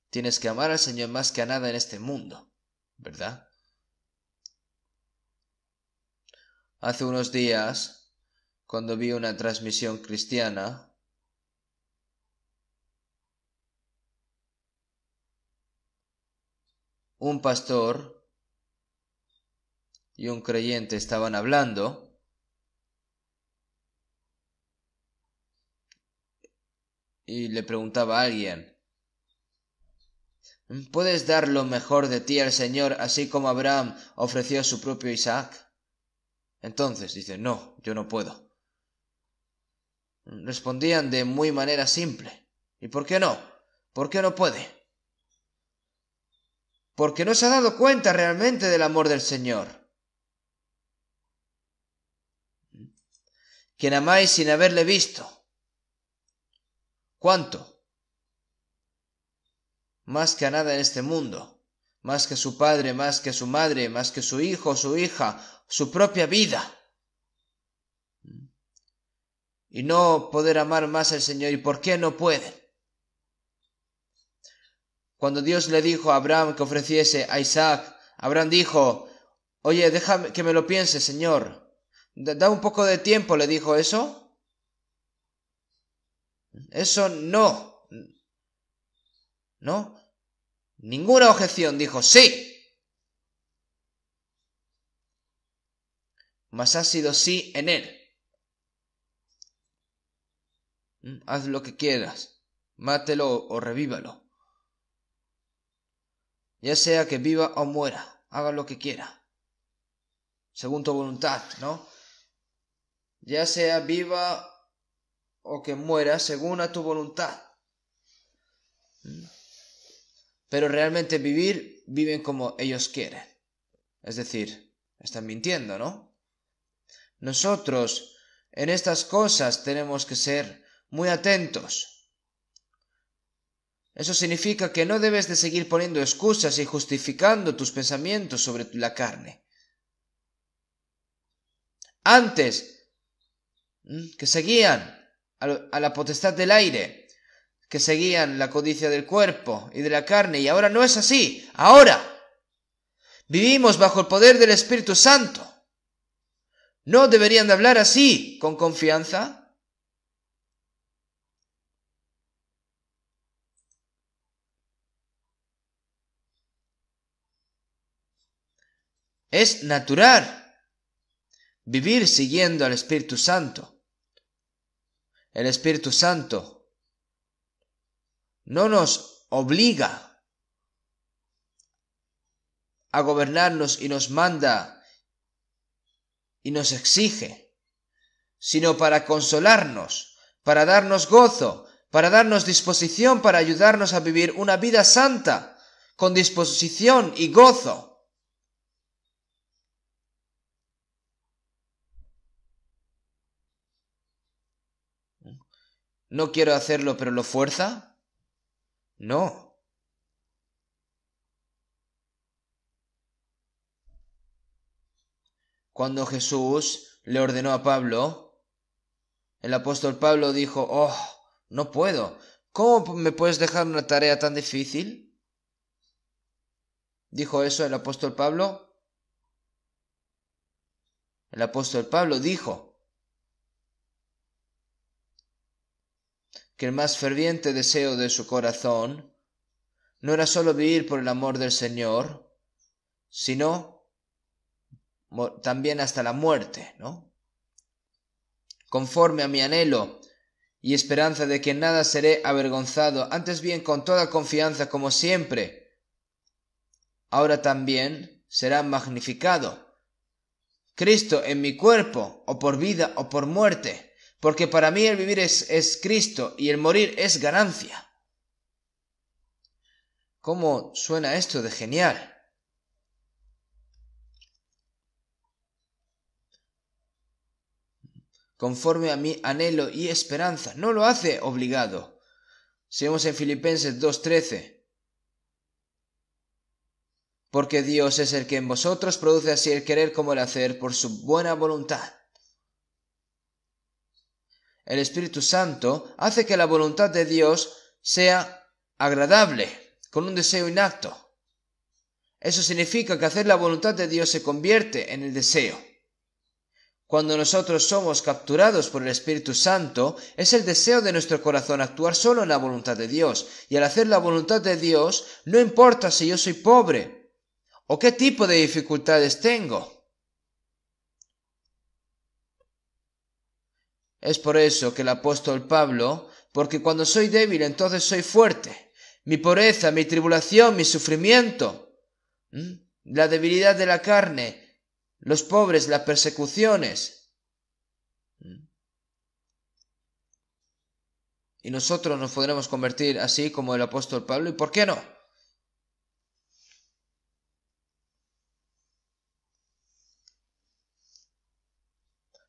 Tienes que amar al Señor más que a nada en este mundo, ¿verdad? Hace unos días, cuando vi una transmisión cristiana, un pastor y un creyente estaban hablando, y le preguntaba a alguien, ¿puedes dar lo mejor de ti al Señor así como Abraham ofreció a su propio Isaac? Entonces dice, no, yo no puedo. Respondían de muy manera simple. ¿Y por qué no? ¿Por qué no puede? Porque no se ha dado cuenta realmente del amor del Señor. quien amáis sin haberle visto. ¿Cuánto? Más que a nada en este mundo, más que a su padre, más que a su madre, más que a su hijo, su hija, su propia vida. Y no poder amar más al Señor. ¿Y por qué no pueden? Cuando Dios le dijo a Abraham que ofreciese a Isaac, Abraham dijo, Oye, déjame que me lo piense, Señor. Da un poco de tiempo, le dijo eso. Eso no. ¿No? Ninguna objeción, dijo, sí. Mas ha sido sí en él. Mm, haz lo que quieras, mátelo o revívalo. Ya sea que viva o muera, haga lo que quiera. Según tu voluntad, ¿no? ya sea viva o que muera, según a tu voluntad. Pero realmente vivir, viven como ellos quieren. Es decir, están mintiendo, ¿no? Nosotros en estas cosas tenemos que ser muy atentos. Eso significa que no debes de seguir poniendo excusas y justificando tus pensamientos sobre la carne. Antes, que seguían a la potestad del aire, que seguían la codicia del cuerpo y de la carne, y ahora no es así, ahora vivimos bajo el poder del Espíritu Santo. ¿No deberían de hablar así, con confianza? Es natural vivir siguiendo al Espíritu Santo el Espíritu Santo no nos obliga a gobernarnos y nos manda y nos exige, sino para consolarnos, para darnos gozo, para darnos disposición, para ayudarnos a vivir una vida santa, con disposición y gozo. no quiero hacerlo pero lo fuerza? No. Cuando Jesús le ordenó a Pablo, el apóstol Pablo dijo, oh, no puedo. ¿Cómo me puedes dejar una tarea tan difícil? ¿Dijo eso el apóstol Pablo? El apóstol Pablo dijo, que el más ferviente deseo de su corazón no era sólo vivir por el amor del Señor, sino también hasta la muerte, ¿no? Conforme a mi anhelo y esperanza de que nada seré avergonzado, antes bien con toda confianza como siempre, ahora también será magnificado. Cristo en mi cuerpo, o por vida o por muerte, porque para mí el vivir es, Cristo y el morir es ganancia. ¿Cómo suena esto de genial? Conforme a mi anhelo y esperanza. No lo hace obligado. Seguimos en Filipenses 2.13. Porque Dios es el que en vosotros produce así el querer como el hacer por su buena voluntad el Espíritu Santo hace que la voluntad de Dios sea agradable, con un deseo inacto. Eso significa que hacer la voluntad de Dios se convierte en el deseo. Cuando nosotros somos capturados por el Espíritu Santo, es el deseo de nuestro corazón actuar solo en la voluntad de Dios. Y al hacer la voluntad de Dios, no importa si yo soy pobre o qué tipo de dificultades tengo. Es por eso que el apóstol Pablo, porque cuando soy débil entonces soy fuerte. Mi pobreza, mi tribulación, mi sufrimiento, la debilidad de la carne, los pobres, las persecuciones. Y nosotros nos podremos convertir así como el apóstol Pablo. ¿Y por qué no?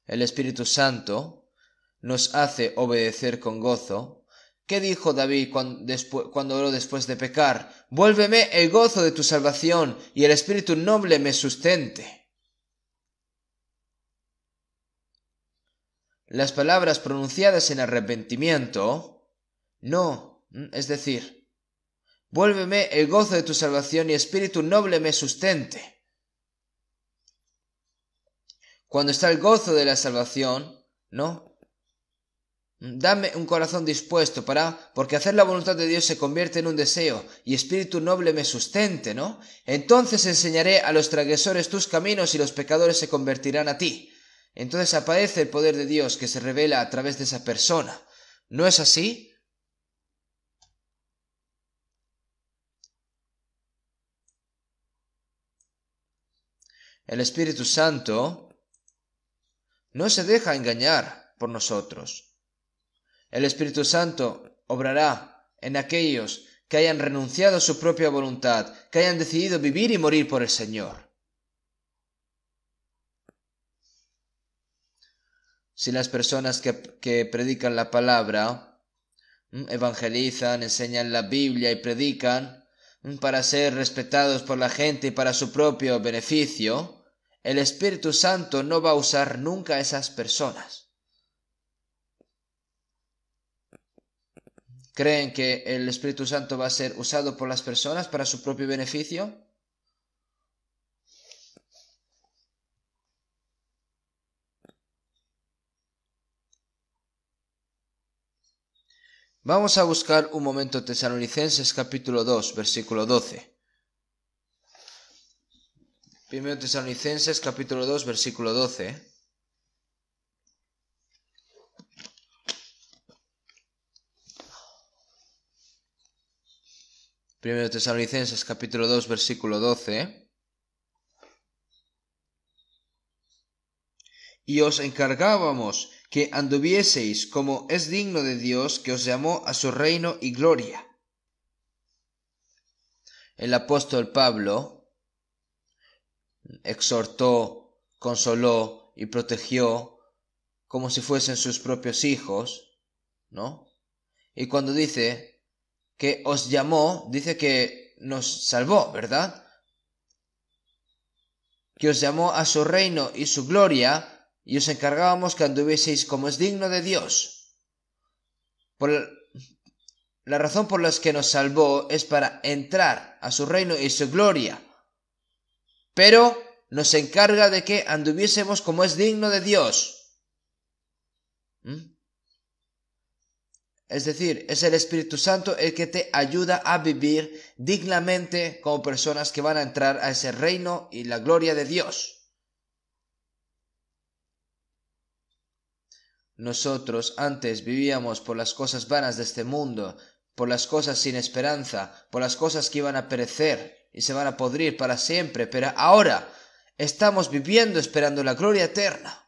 El Espíritu Santo nos hace obedecer con gozo. ¿Qué dijo David cuando, oró después de pecar? Vuélveme el gozo de tu salvación y el espíritu noble me sustente. las palabras pronunciadas en arrepentimiento, no, mm, es decir, vuélveme el gozo de tu salvación y el espíritu noble me sustente. Cuando está el gozo de la salvación, ¿no? Dame un corazón dispuesto para, porque hacer la voluntad de Dios se convierte en un deseo, y espíritu noble me sustente, ¿no? Entonces enseñaré a los traguesores tus caminos y los pecadores se convertirán a ti. Entonces aparece el poder de Dios que se revela a través de esa persona. ¿No es así? El Espíritu Santo no se deja engañar por nosotros. El Espíritu Santo obrará en aquellos que hayan renunciado a su propia voluntad, que hayan decidido vivir y morir por el Señor. Si las personas que, predican la palabra, evangelizan, enseñan la Biblia y predican, para ser respetados por la gente y para su propio beneficio, el Espíritu Santo no va a usar nunca a esas personas. ¿Creen que el Espíritu Santo va a ser usado por las personas para su propio beneficio? Vamos a buscar un momento Tesalonicenses capítulo 2, versículo 12. Primero Tesalonicenses capítulo 2, versículo 12. 1 Tesalonicenses capítulo 2 versículo 12. Y os encargábamos que anduvieseis como es digno de Dios que os llamó a su reino y gloria. El apóstol Pablo exhortó, consoló y protegió como si fuesen sus propios hijos, ¿no? Y cuando dice que os llamó, dice que nos salvó, ¿verdad? Que os llamó a su reino y su gloria, y os encargábamos que anduvieseis como es digno de Dios. Por la razón por la que nos salvó es para entrar a su reino y su gloria. Pero nos encarga de que anduviésemos como es digno de Dios. ¿Mm? Es decir, es el Espíritu Santo el que te ayuda a vivir dignamente como personas que van a entrar a ese reino y la gloria de Dios. Nosotros antes vivíamos por las cosas vanas de este mundo, por las cosas sin esperanza, por las cosas que iban a perecer y se van a podrir para siempre, pero ahora estamos viviendo esperando la gloria eterna.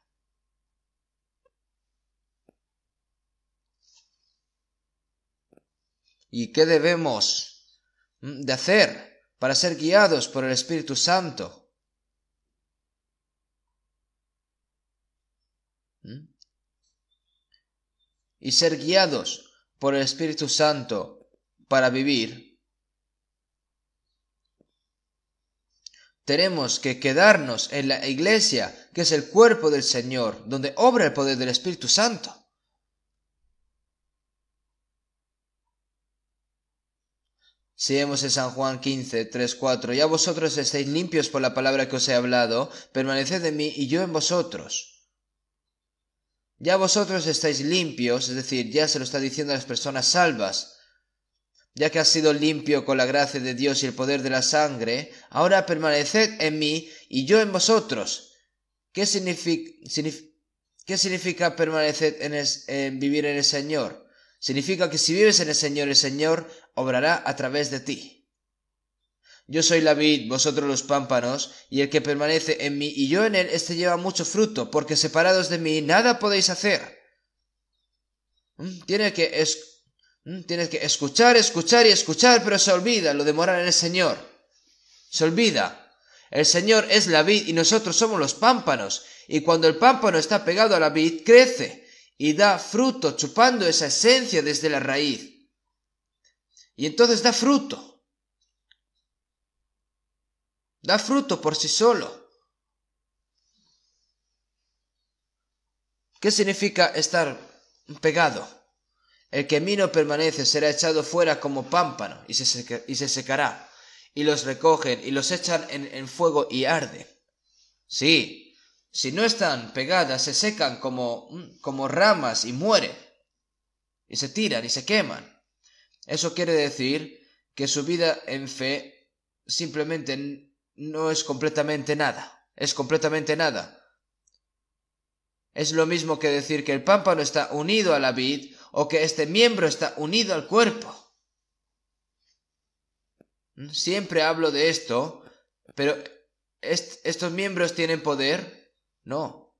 y qué debemos mm, de hacer para ser guiados por el Espíritu Santo. ¿Mm? Y ser guiados por el Espíritu Santo para vivir, tenemos que quedarnos en la iglesia, que es el cuerpo del Señor, donde obra el poder del Espíritu Santo. Si en San Juan 15, 3, 4, ya vosotros estáis limpios por la palabra que os he hablado, permaneced en mí y yo en vosotros. Ya vosotros estáis limpios, es decir, ya se lo está diciendo a las personas salvas. Ya que has sido limpio con la gracia de Dios y el poder de la sangre, ahora permaneced en mí y yo en vosotros. ¿Qué significa, permanecer en vivir en el Señor? Significa que si vives en el Señor, el Señor obrará a través de ti. Yo soy la vid, vosotros los pámpanos, y el que permanece en mí y yo en él, este lleva mucho fruto, porque separados de mí nada podéis hacer. Mm, tiene que mm, Tienes que escuchar, escuchar y escuchar, pero se olvida lo de morar en el Señor. Se olvida. El Señor es la vid y nosotros somos los pámpanos. Y cuando el pámpano está pegado a la vid, crece y da fruto chupando esa esencia desde la raíz. Y entonces da fruto. Da fruto por sí solo. ¿Qué significa estar pegado? El que en no permanece será echado fuera como pámpano y se, y se secará. Y los recogen y los echan en, fuego y arde. Sí, si no están pegadas se secan como, mm, como ramas y mueren. Y se tiran y se queman. Eso quiere decir que su vida en fe simplemente no es completamente nada. Es completamente nada. Es lo mismo que decir que el pámpano está unido a la vid o que este miembro está unido al cuerpo. Siempre hablo de esto, pero estos miembros tienen poder. No.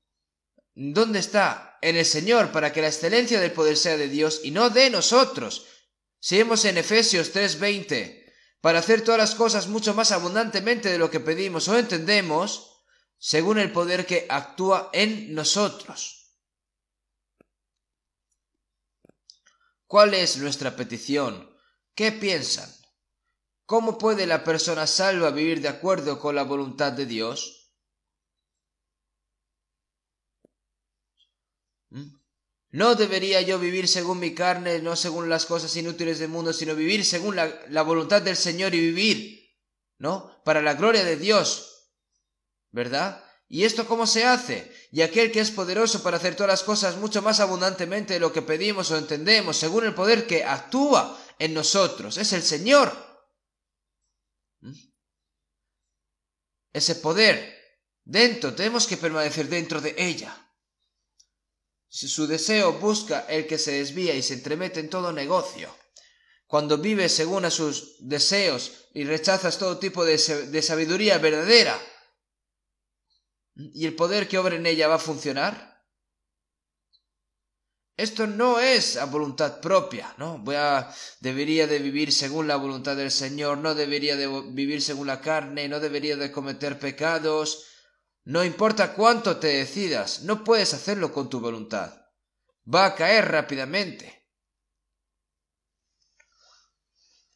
¿Dónde está? En el Señor, para que la excelencia del poder sea de Dios y no de nosotros. Seguimos en Efesios 3:20. Para hacer todas las cosas mucho más abundantemente de lo que pedimos o entendemos, según el poder que actúa en nosotros. ¿Cuál es nuestra petición? ¿Qué piensan? ¿Cómo puede la persona salva vivir de acuerdo con la voluntad de Dios? No debería yo vivir según mi carne, no según las cosas inútiles del mundo, sino vivir según la, voluntad del Señor y vivir, ¿no? Para la gloria de Dios, ¿verdad? ¿Y esto cómo se hace? Y aquel que es poderoso para hacer todas las cosas mucho más abundantemente de lo que pedimos o entendemos, según el poder que actúa en nosotros, es el Señor. ¿Mm? Ese poder, dentro, tenemos que permanecer dentro de ella. Si su deseo busca el que se desvía y se entremete en todo negocio, cuando vive según a sus deseos y rechazas todo tipo de, sabiduría verdadera, ¿y el poder que obra en ella va a funcionar? Esto no es a voluntad propia, ¿no? debería de vivir según la voluntad del Señor, no debería de vivir según la carne, no debería de cometer pecados, no importa cuánto te decidas, no puedes hacerlo con tu voluntad. Va a caer rápidamente.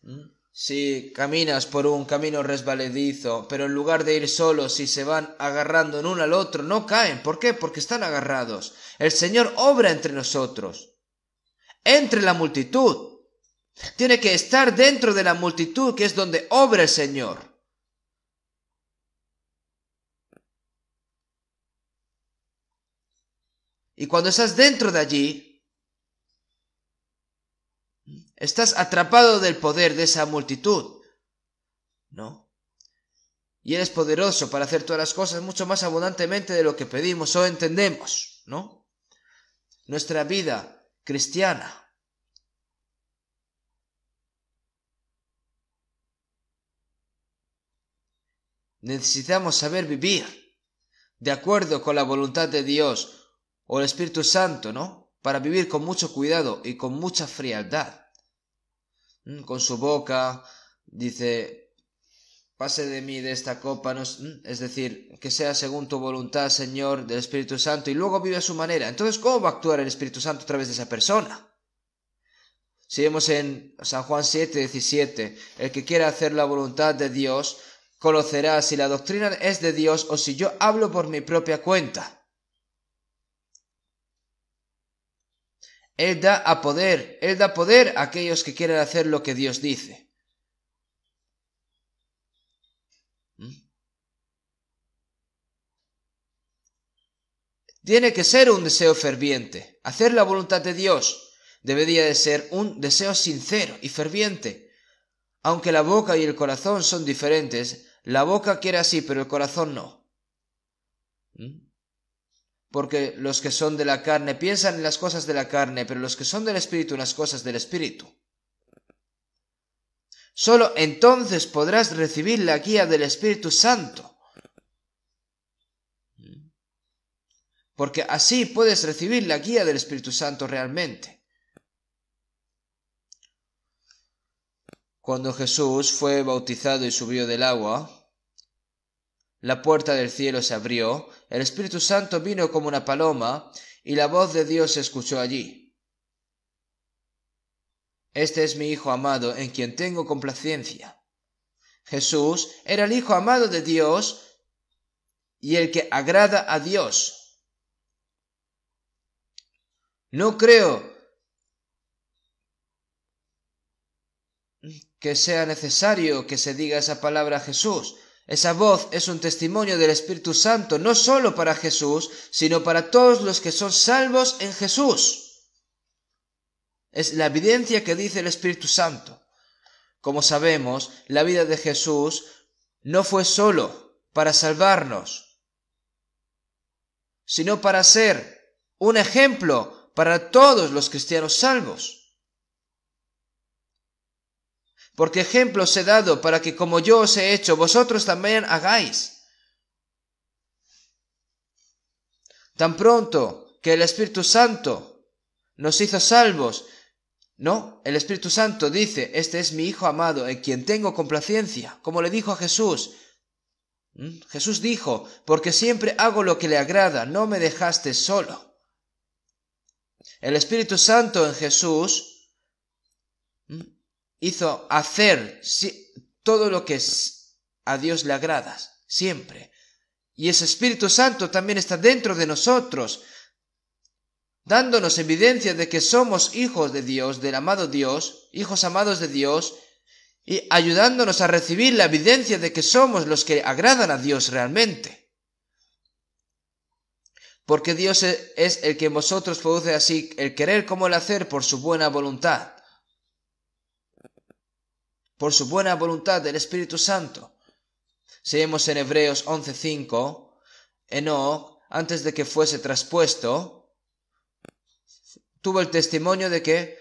¿Mm? Si caminas por un camino resbaladizo, pero en lugar de ir solos si se van agarrando en uno al otro, no caen. ¿Por qué? Porque están agarrados. El Señor obra entre nosotros, entre la multitud. Tiene que estar dentro de la multitud, que es donde obra el Señor. Y cuando estás dentro de allí, estás atrapado del poder de esa multitud, ¿no? Y eres poderoso para hacer todas las cosas mucho más abundantemente de lo que pedimos o entendemos, ¿no? Nuestra vida cristiana Necesitamos saber vivir de acuerdo con la voluntad de Dios, o el Espíritu Santo, ¿no? Para vivir con mucho cuidado y con mucha frialdad. Mm, con su boca dice, pase de mí de esta copa, ¿no? Mm, es decir, que sea según tu voluntad, Señor, del Espíritu Santo, y luego vive a su manera. Entonces, ¿cómo va a actuar el Espíritu Santo a través de esa persona? Si vemos en San Juan 7, 17, el que quiera hacer la voluntad de Dios, conocerá si la doctrina es de Dios o si yo hablo por mi propia cuenta. Él da a poder, Él da poder a aquellos que quieren hacer lo que Dios dice. ¿Mm? Tiene que ser un deseo ferviente. Hacer la voluntad de Dios debería de ser un deseo sincero y ferviente. Aunque la boca y el corazón son diferentes, la boca quiere así, pero el corazón no porque los que son de la carne piensan en las cosas de la carne, pero los que son del Espíritu en las cosas del Espíritu. Solo entonces podrás recibir la guía del Espíritu Santo. Porque así puedes recibir la guía del Espíritu Santo realmente. Cuando Jesús fue bautizado y subió del agua, la puerta del cielo se abrió el Espíritu Santo vino como una paloma y la voz de Dios se escuchó allí. Este es mi Hijo amado en quien tengo complacencia. Jesús era el Hijo amado de Dios y el que agrada a Dios. No creo que sea necesario que se diga esa palabra Jesús, esa voz es un testimonio del Espíritu Santo, no solo para Jesús, sino para todos los que son salvos en Jesús. Es la evidencia que dice el Espíritu Santo. Como sabemos, la vida de Jesús no fue solo para salvarnos, sino para ser un ejemplo para todos los cristianos salvos porque ejemplo he dado para que como yo os he hecho, vosotros también hagáis. Tan pronto que el Espíritu Santo nos hizo salvos, no, el Espíritu Santo dice, este es mi Hijo amado, en quien tengo complacencia, como le dijo a Jesús. ¿Mm? Jesús dijo, porque siempre hago lo que le agrada, no me dejaste solo. El Espíritu Santo en Jesús hizo hacer todo lo que a Dios le agrada, siempre. Y ese Espíritu Santo también está dentro de nosotros, dándonos evidencia de que somos hijos de Dios, del amado Dios, hijos amados de Dios, y ayudándonos a recibir la evidencia de que somos los que agradan a Dios realmente. Porque Dios es el que en vosotros produce así el querer como el hacer por su buena voluntad por su buena voluntad del Espíritu Santo. Seguimos en Hebreos 11:5, Enoch, antes de que fuese traspuesto, tuvo el testimonio de que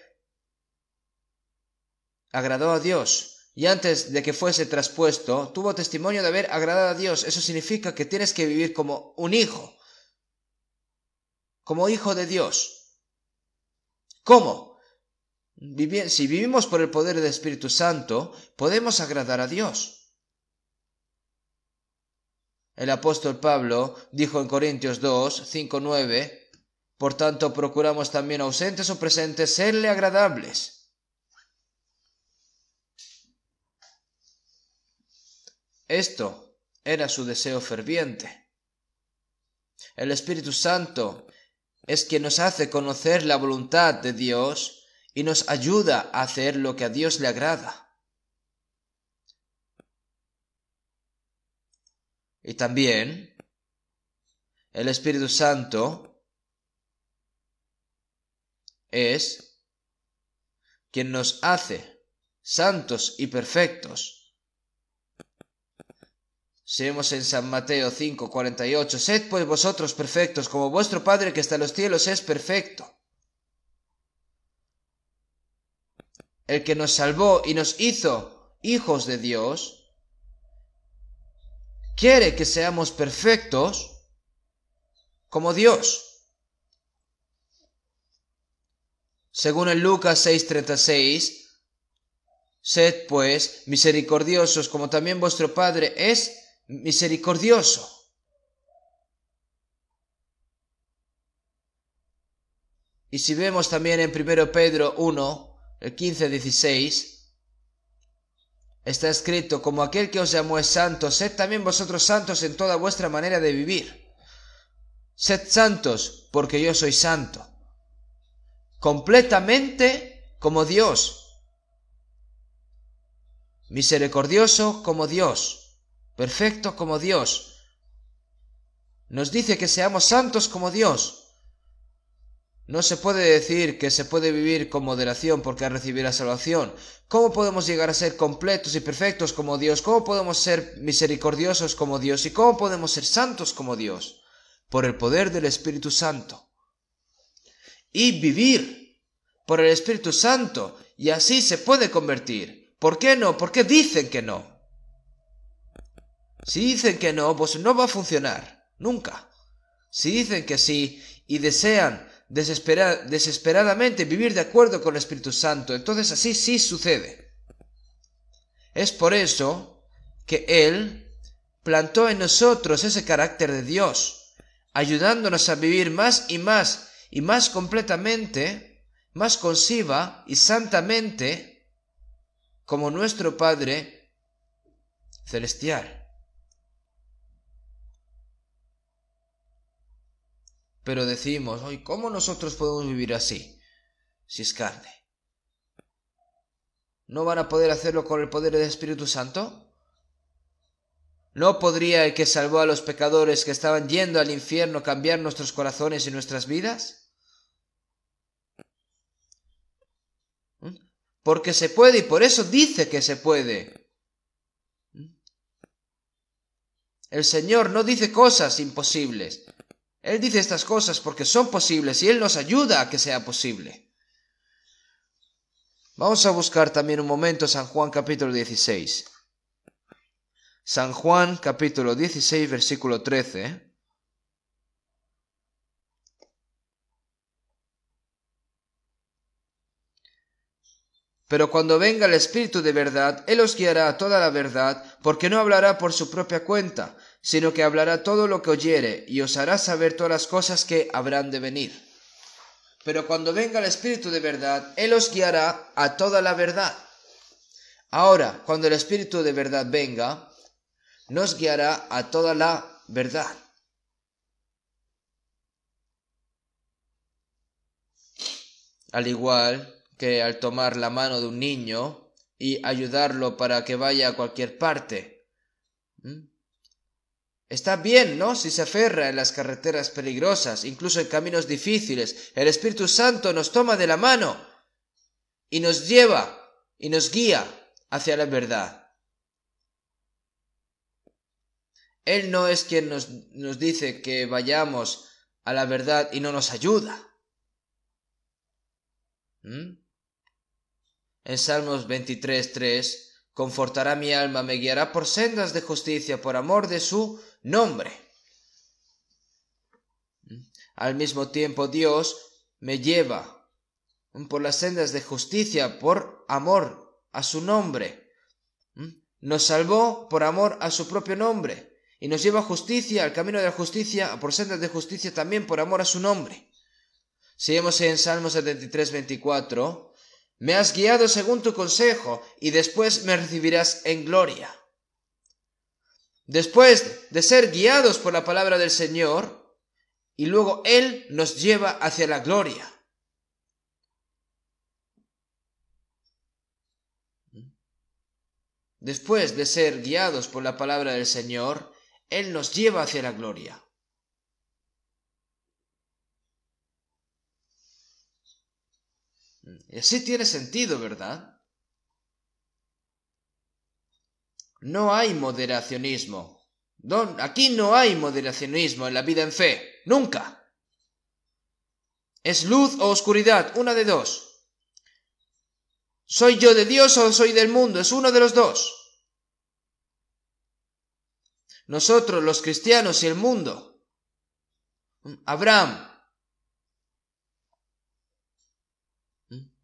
agradó a Dios. Y antes de que fuese traspuesto, tuvo testimonio de haber agradado a Dios. Eso significa que tienes que vivir como un hijo, como hijo de Dios. ¿Cómo? si vivimos por el poder del Espíritu Santo, podemos agradar a Dios. El apóstol Pablo dijo en Corintios 2, 5, 9, Por tanto, procuramos también ausentes o presentes serle agradables. Esto era su deseo ferviente. El Espíritu Santo es quien nos hace conocer la voluntad de Dios y nos ayuda a hacer lo que a Dios le agrada. Y también el Espíritu Santo es quien nos hace santos y perfectos. seamos en San Mateo 5, 48. Sed pues vosotros perfectos, como vuestro Padre que está en los cielos es perfecto. el que nos salvó y nos hizo hijos de Dios, quiere que seamos perfectos como Dios. Según el Lucas 6:36, sed pues misericordiosos como también vuestro Padre es misericordioso. Y si vemos también en 1 Pedro 1, el 15, 16, está escrito, como aquel que os llamó es santo, sed también vosotros santos en toda vuestra manera de vivir. Sed santos, porque yo soy santo. Completamente como Dios. Misericordioso como Dios. Perfecto como Dios. Nos dice que seamos santos como Dios. No se puede decir que se puede vivir con moderación porque ha recibido la salvación. ¿Cómo podemos llegar a ser completos y perfectos como Dios? ¿Cómo podemos ser misericordiosos como Dios? ¿Y cómo podemos ser santos como Dios? Por el poder del Espíritu Santo. Y vivir por el Espíritu Santo. Y así se puede convertir. ¿Por qué no? ¿Por qué dicen que no? Si dicen que no, pues no va a funcionar. Nunca. Si dicen que sí y desean desesperadamente vivir de acuerdo con el Espíritu Santo. Entonces así sí sucede. Es por eso que Él plantó en nosotros ese carácter de Dios, ayudándonos a vivir más y más y más completamente, más conciba y santamente como nuestro Padre celestial. Pero decimos, hoy, ¿cómo nosotros podemos vivir así? Si es carne. ¿No van a poder hacerlo con el poder del Espíritu Santo? ¿No podría el que salvó a los pecadores que estaban yendo al infierno cambiar nuestros corazones y nuestras vidas? ¿Mm? Porque se puede y por eso dice que se puede. ¿Mm? El Señor no dice cosas imposibles. Él dice estas cosas porque son posibles y Él nos ayuda a que sea posible. Vamos a buscar también un momento San Juan capítulo 16. San Juan capítulo 16 versículo 13. Pero cuando venga el Espíritu de verdad, Él os guiará a toda la verdad, porque no hablará por su propia cuenta, sino que hablará todo lo que oyere y os hará saber todas las cosas que habrán de venir. Pero cuando venga el Espíritu de verdad, Él os guiará a toda la verdad. Ahora, cuando el Espíritu de verdad venga, nos guiará a toda la verdad. Al igual que al tomar la mano de un niño y ayudarlo para que vaya a cualquier parte. Está bien, ¿no? Si se aferra en las carreteras peligrosas, incluso en caminos difíciles, el Espíritu Santo nos toma de la mano y nos lleva y nos guía hacia la verdad. Él no es quien nos, nos dice que vayamos a la verdad y no nos ayuda. ¿Mm? En Salmos 3, confortará mi alma, me guiará por sendas de justicia, por amor de su nombre. Al mismo tiempo Dios me lleva por las sendas de justicia por amor a su nombre. Nos salvó por amor a su propio nombre y nos lleva a justicia, al camino de la justicia, por sendas de justicia también por amor a su nombre. Seguimos en Salmos 73, 24. Me has guiado según tu consejo y después me recibirás en gloria. Después de ser guiados por la palabra del Señor, y luego Él nos lleva hacia la gloria. Después de ser guiados por la palabra del Señor, Él nos lleva hacia la gloria. Y así tiene sentido, ¿verdad? No hay moderacionismo. Don, aquí no hay moderacionismo en la vida en fe. Nunca. Es luz o oscuridad, una de dos. Soy yo de Dios o soy del mundo, es uno de los dos. Nosotros, los cristianos y el mundo. Abraham,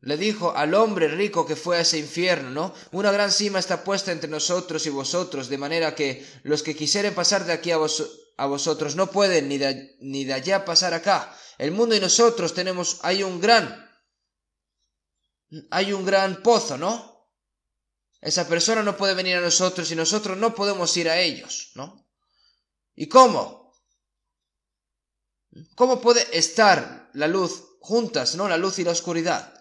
Le dijo al hombre rico que fue a ese infierno, ¿no? Una gran cima está puesta entre nosotros y vosotros, de manera que los que quisieren pasar de aquí a, vosotros no pueden ni de, ni de allá pasar acá. El mundo y nosotros tenemos, hay un gran, hay un gran pozo, ¿no? Esa persona no puede venir a nosotros y nosotros no podemos ir a ellos, ¿no? ¿Y cómo? ¿Cómo puede estar la luz juntas, ¿no? La luz y la oscuridad.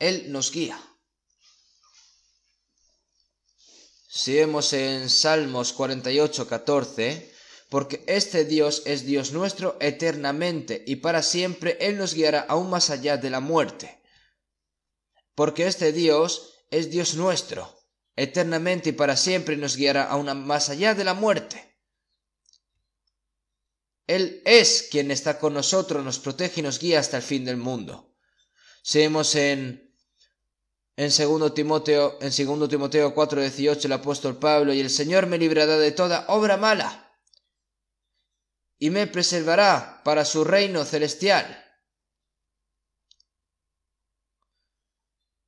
Él nos guía. Seguimos en Salmos 48, 14, porque este Dios es Dios nuestro eternamente y para siempre Él nos guiará aún más allá de la muerte. Porque este Dios es Dios nuestro eternamente y para siempre nos guiará aún más allá de la muerte. Él es quien está con nosotros, nos protege y nos guía hasta el fin del mundo. Seguimos en en 2 Timoteo, en 2 Timoteo 4:18 el apóstol Pablo, y el Señor me librará de toda obra mala y me preservará para su reino celestial.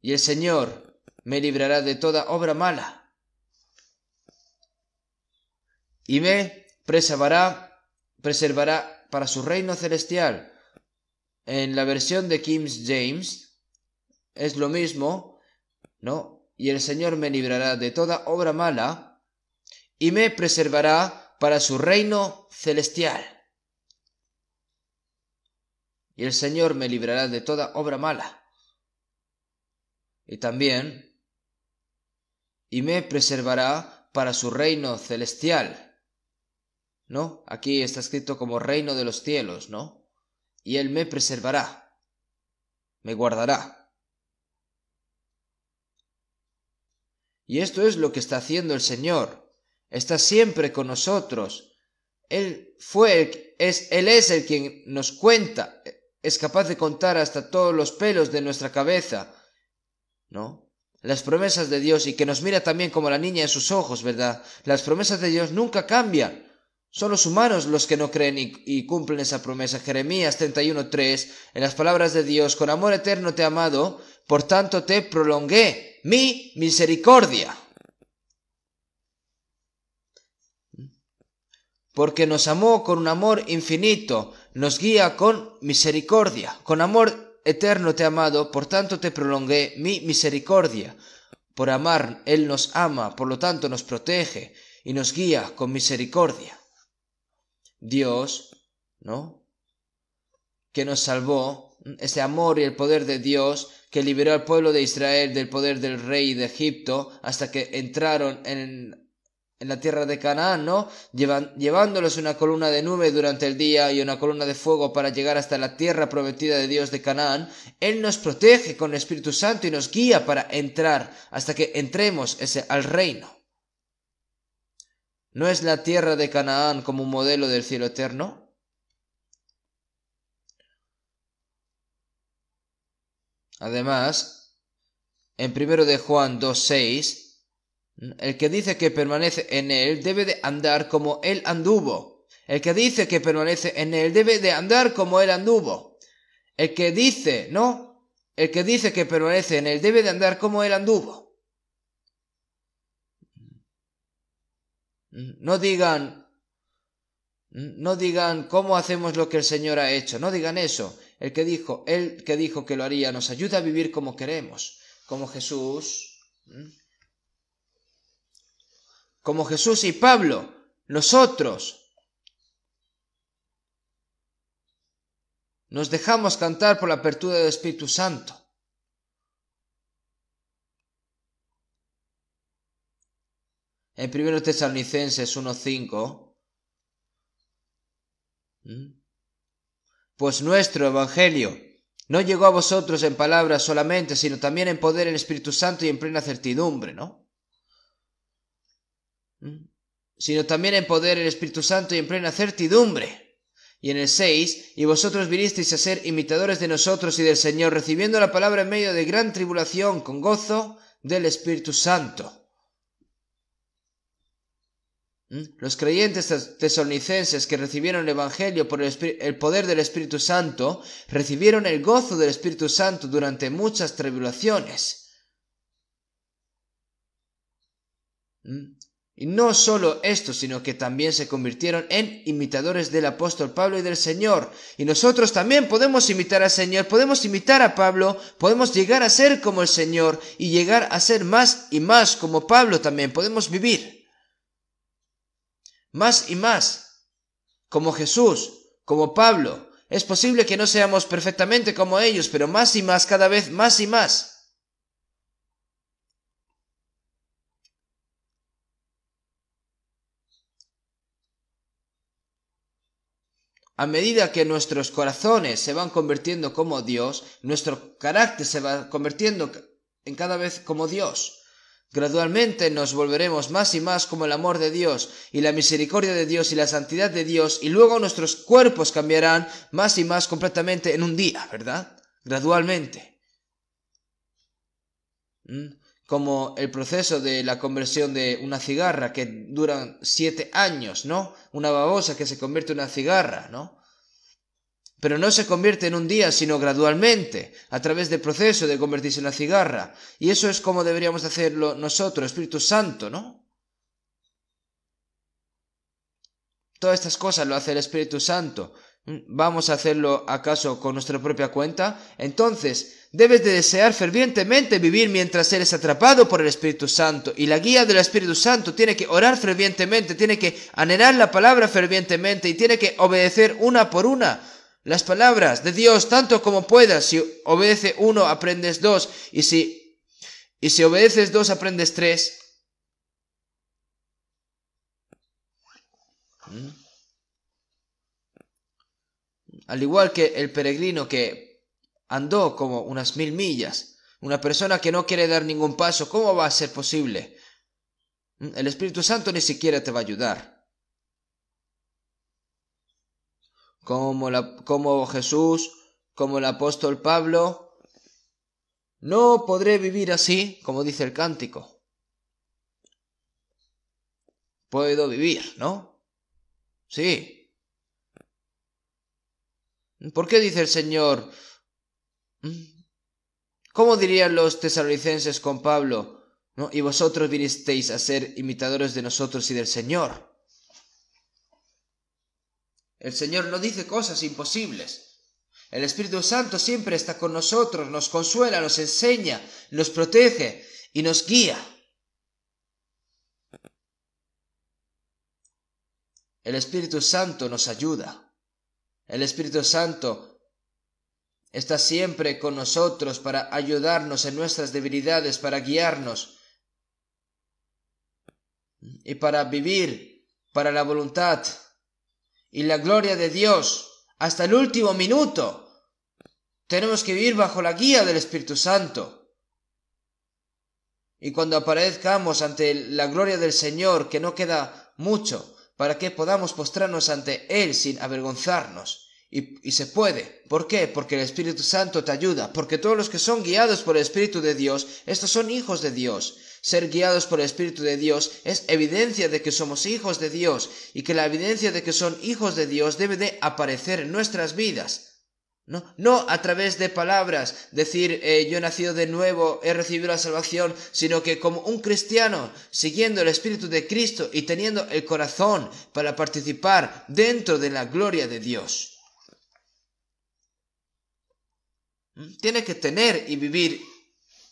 Y el Señor me librará de toda obra mala y me preservará, preservará para su reino celestial. En la versión de King James es lo mismo, ¿no? Y el Señor me librará de toda obra mala y me preservará para su reino celestial. Y el Señor me librará de toda obra mala. Y también, y me preservará para su reino celestial. ¿No? Aquí está escrito como reino de los cielos, ¿no? Y Él me preservará, me guardará. Y esto es lo que está haciendo el Señor. Está siempre con nosotros. Él fue es, Él es el quien nos cuenta. Es capaz de contar hasta todos los pelos de nuestra cabeza. ¿No? Las promesas de Dios y que nos mira también como la niña en sus ojos, ¿verdad? Las promesas de Dios nunca cambian. Son los humanos los que no creen y, cumplen esa promesa. Jeremías 31.3, en las palabras de Dios, con amor eterno te he amado, por tanto te prolongué mi misericordia. Porque nos amó con un amor infinito, nos guía con misericordia. Con amor eterno te amado, por tanto te prolongué mi misericordia. Por amar, Él nos ama, por lo tanto nos protege y nos guía con misericordia. Dios, ¿no? Que nos salvó ese amor y el poder de Dios que liberó al pueblo de Israel del poder del rey de Egipto hasta que entraron en, la tierra de Canaán, ¿no? Llevándolos una columna de nube durante el día y una columna de fuego para llegar hasta la tierra prometida de Dios de Canaán, Él nos protege con el Espíritu Santo y nos guía para entrar hasta que entremos ese, al reino. ¿No es la tierra de Canaán como un modelo del cielo eterno? Además, en 1 de Juan 2.6, el que dice que permanece en él debe de andar como él anduvo. El que dice que permanece en él debe de andar como él anduvo. El que dice, ¿no? El que dice que permanece en él debe de andar como él anduvo. No digan, no digan cómo hacemos lo que el Señor ha hecho, no digan eso. El que dijo, el que dijo que lo haría, nos ayuda a vivir como queremos, como Jesús. Como Jesús y Pablo, nosotros. Nos dejamos cantar por la apertura del Espíritu Santo. En 1 Tesalonicenses 1.5 pues nuestro Evangelio no llegó a vosotros en palabras solamente, sino también en poder en Espíritu Santo y en plena certidumbre, ¿no? ¿Mm? Sino también en poder en Espíritu Santo y en plena certidumbre. Y en el 6, y vosotros vinisteis a ser imitadores de nosotros y del Señor, recibiendo la palabra en medio de gran tribulación con gozo del Espíritu Santo ¿Mm? Los creyentes tesalonicenses que recibieron el Evangelio por el, el, poder del Espíritu Santo recibieron el gozo del Espíritu Santo durante muchas tribulaciones. ¿Mm? Y no solo esto, sino que también se convirtieron en imitadores del apóstol Pablo y del Señor. Y nosotros también podemos imitar al Señor, podemos imitar a Pablo, podemos llegar a ser como el Señor y llegar a ser más y más como Pablo también, podemos vivir más y más, como Jesús, como Pablo. Es posible que no seamos perfectamente como ellos, pero más y más, cada vez más y más. A medida que nuestros corazones se van convirtiendo como Dios, nuestro carácter se va convirtiendo en cada vez como Dios. Gradualmente nos volveremos más y más como el amor de Dios y la misericordia de Dios y la santidad de Dios y luego nuestros cuerpos cambiarán más y más completamente en un día, ¿verdad? Gradualmente. ¿Mm? Como el proceso de la conversión de una cigarra que dura siete años, ¿no? Una babosa que se convierte en una cigarra, ¿no? pero no se convierte en un día, sino gradualmente, a través del proceso de convertirse en la cigarra. Y eso es como deberíamos hacerlo nosotros, Espíritu Santo, ¿no? Todas estas cosas lo hace el Espíritu Santo. ¿Vamos a hacerlo acaso con nuestra propia cuenta? Entonces, debes de desear fervientemente vivir mientras eres atrapado por el Espíritu Santo. Y la guía del Espíritu Santo tiene que orar fervientemente, tiene que anhelar la palabra fervientemente y tiene que obedecer una por una las palabras de Dios tanto como puedas. Si obedece uno, aprendes dos. Y si, y si obedeces dos, aprendes tres. Mm. Al igual que el peregrino que andó como unas mil millas, una persona que no quiere dar ningún paso, ¿cómo va a ser posible? Mm, el Espíritu Santo ni siquiera te va a ayudar. como, la, como Jesús, como el apóstol Pablo. No podré vivir así, como dice el cántico. Puedo vivir, ¿no? Sí. ¿Por qué dice el Señor? ¿Mm? ¿Cómo dirían los tesalonicenses con Pablo? ¿No? Y vosotros vinisteis a ser imitadores de nosotros y del Señor. El Señor no dice cosas imposibles. El Espíritu Santo siempre está con nosotros, nos consuela, nos enseña, nos protege y nos guía. El Espíritu Santo nos ayuda. El Espíritu Santo está siempre con nosotros para ayudarnos en nuestras debilidades, para guiarnos y para vivir para la voluntad y la gloria de Dios hasta el último minuto. Tenemos que vivir bajo la guía del Espíritu Santo. Y cuando aparezcamos ante la gloria del Señor, que no queda mucho, para que podamos postrarnos ante Él sin avergonzarnos. Y, y, se puede. ¿Por qué? Porque el Espíritu Santo te ayuda. Porque todos los que son guiados por el Espíritu de Dios, estos son hijos de Dios. Ser guiados por el Espíritu de Dios es evidencia de que somos hijos de Dios y que la evidencia de que son hijos de Dios debe de aparecer en nuestras vidas. No, no a través de palabras, decir eh, yo he nacido de nuevo, he recibido la salvación, sino que como un cristiano, siguiendo el Espíritu de Cristo y teniendo el corazón para participar dentro de la gloria de Dios. ¿Mm? Tiene que tener y vivir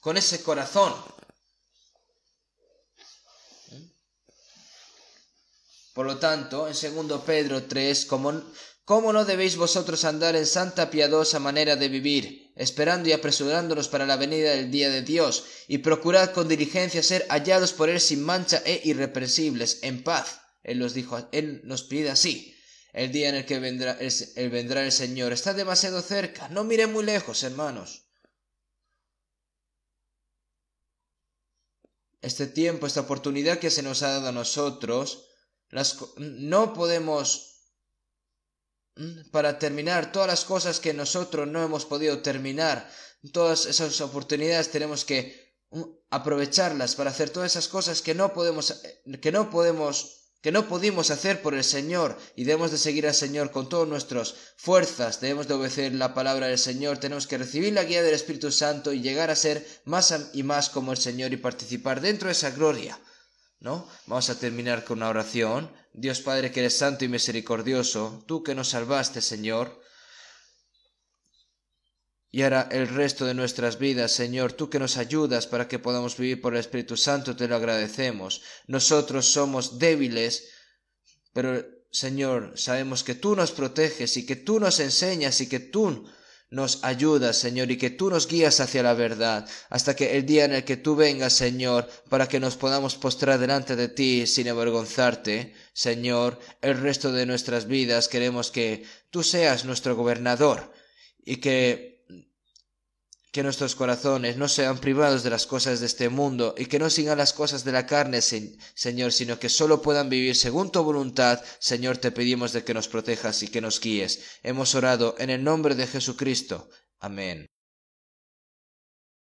con ese corazón. Por lo tanto, en 2 Pedro 3, ¿cómo no debéis vosotros andar en santa piadosa manera de vivir, esperando y apresurándonos para la venida del día de Dios, y procurad con diligencia ser hallados por él sin mancha e irreprensibles, en paz? Él, los dijo, él nos pide así. El día en el que vendrá el, vendrá el Señor está demasiado cerca. No mire muy lejos, hermanos. Este tiempo, esta oportunidad que se nos ha dado a nosotros, las, no podemos, mm, para terminar todas las cosas que nosotros no hemos podido terminar, todas esas oportunidades tenemos que mm, aprovecharlas para hacer todas esas cosas que no podemos, eh, que no podemos que no pudimos hacer por el Señor y debemos de seguir al Señor con todas nuestras fuerzas, debemos de obedecer la palabra del Señor, tenemos que recibir la guía del Espíritu Santo y llegar a ser más y más como el Señor y participar dentro de esa gloria. ¿no? Vamos a terminar con una oración. Dios Padre que eres santo y misericordioso, tú que nos salvaste, Señor. Y ahora el resto de nuestras vidas, Señor, tú que nos ayudas para que podamos vivir por el Espíritu Santo, te lo agradecemos. Nosotros somos débiles, pero Señor, sabemos que tú nos proteges y que tú nos enseñas y que tú nos ayudas, Señor, y que tú nos guías hacia la verdad, hasta que el día en el que tú vengas, Señor, para que nos podamos postrar delante de ti sin avergonzarte, Señor, el resto de nuestras vidas queremos que tú seas nuestro gobernador y que que nuestros corazones no sean privados de las cosas de este mundo y que no sigan las cosas de la carne, Señor, sino que solo puedan vivir según tu voluntad. Señor, te pedimos de que nos protejas y que nos guíes. Hemos orado en el nombre de Jesucristo. Amén.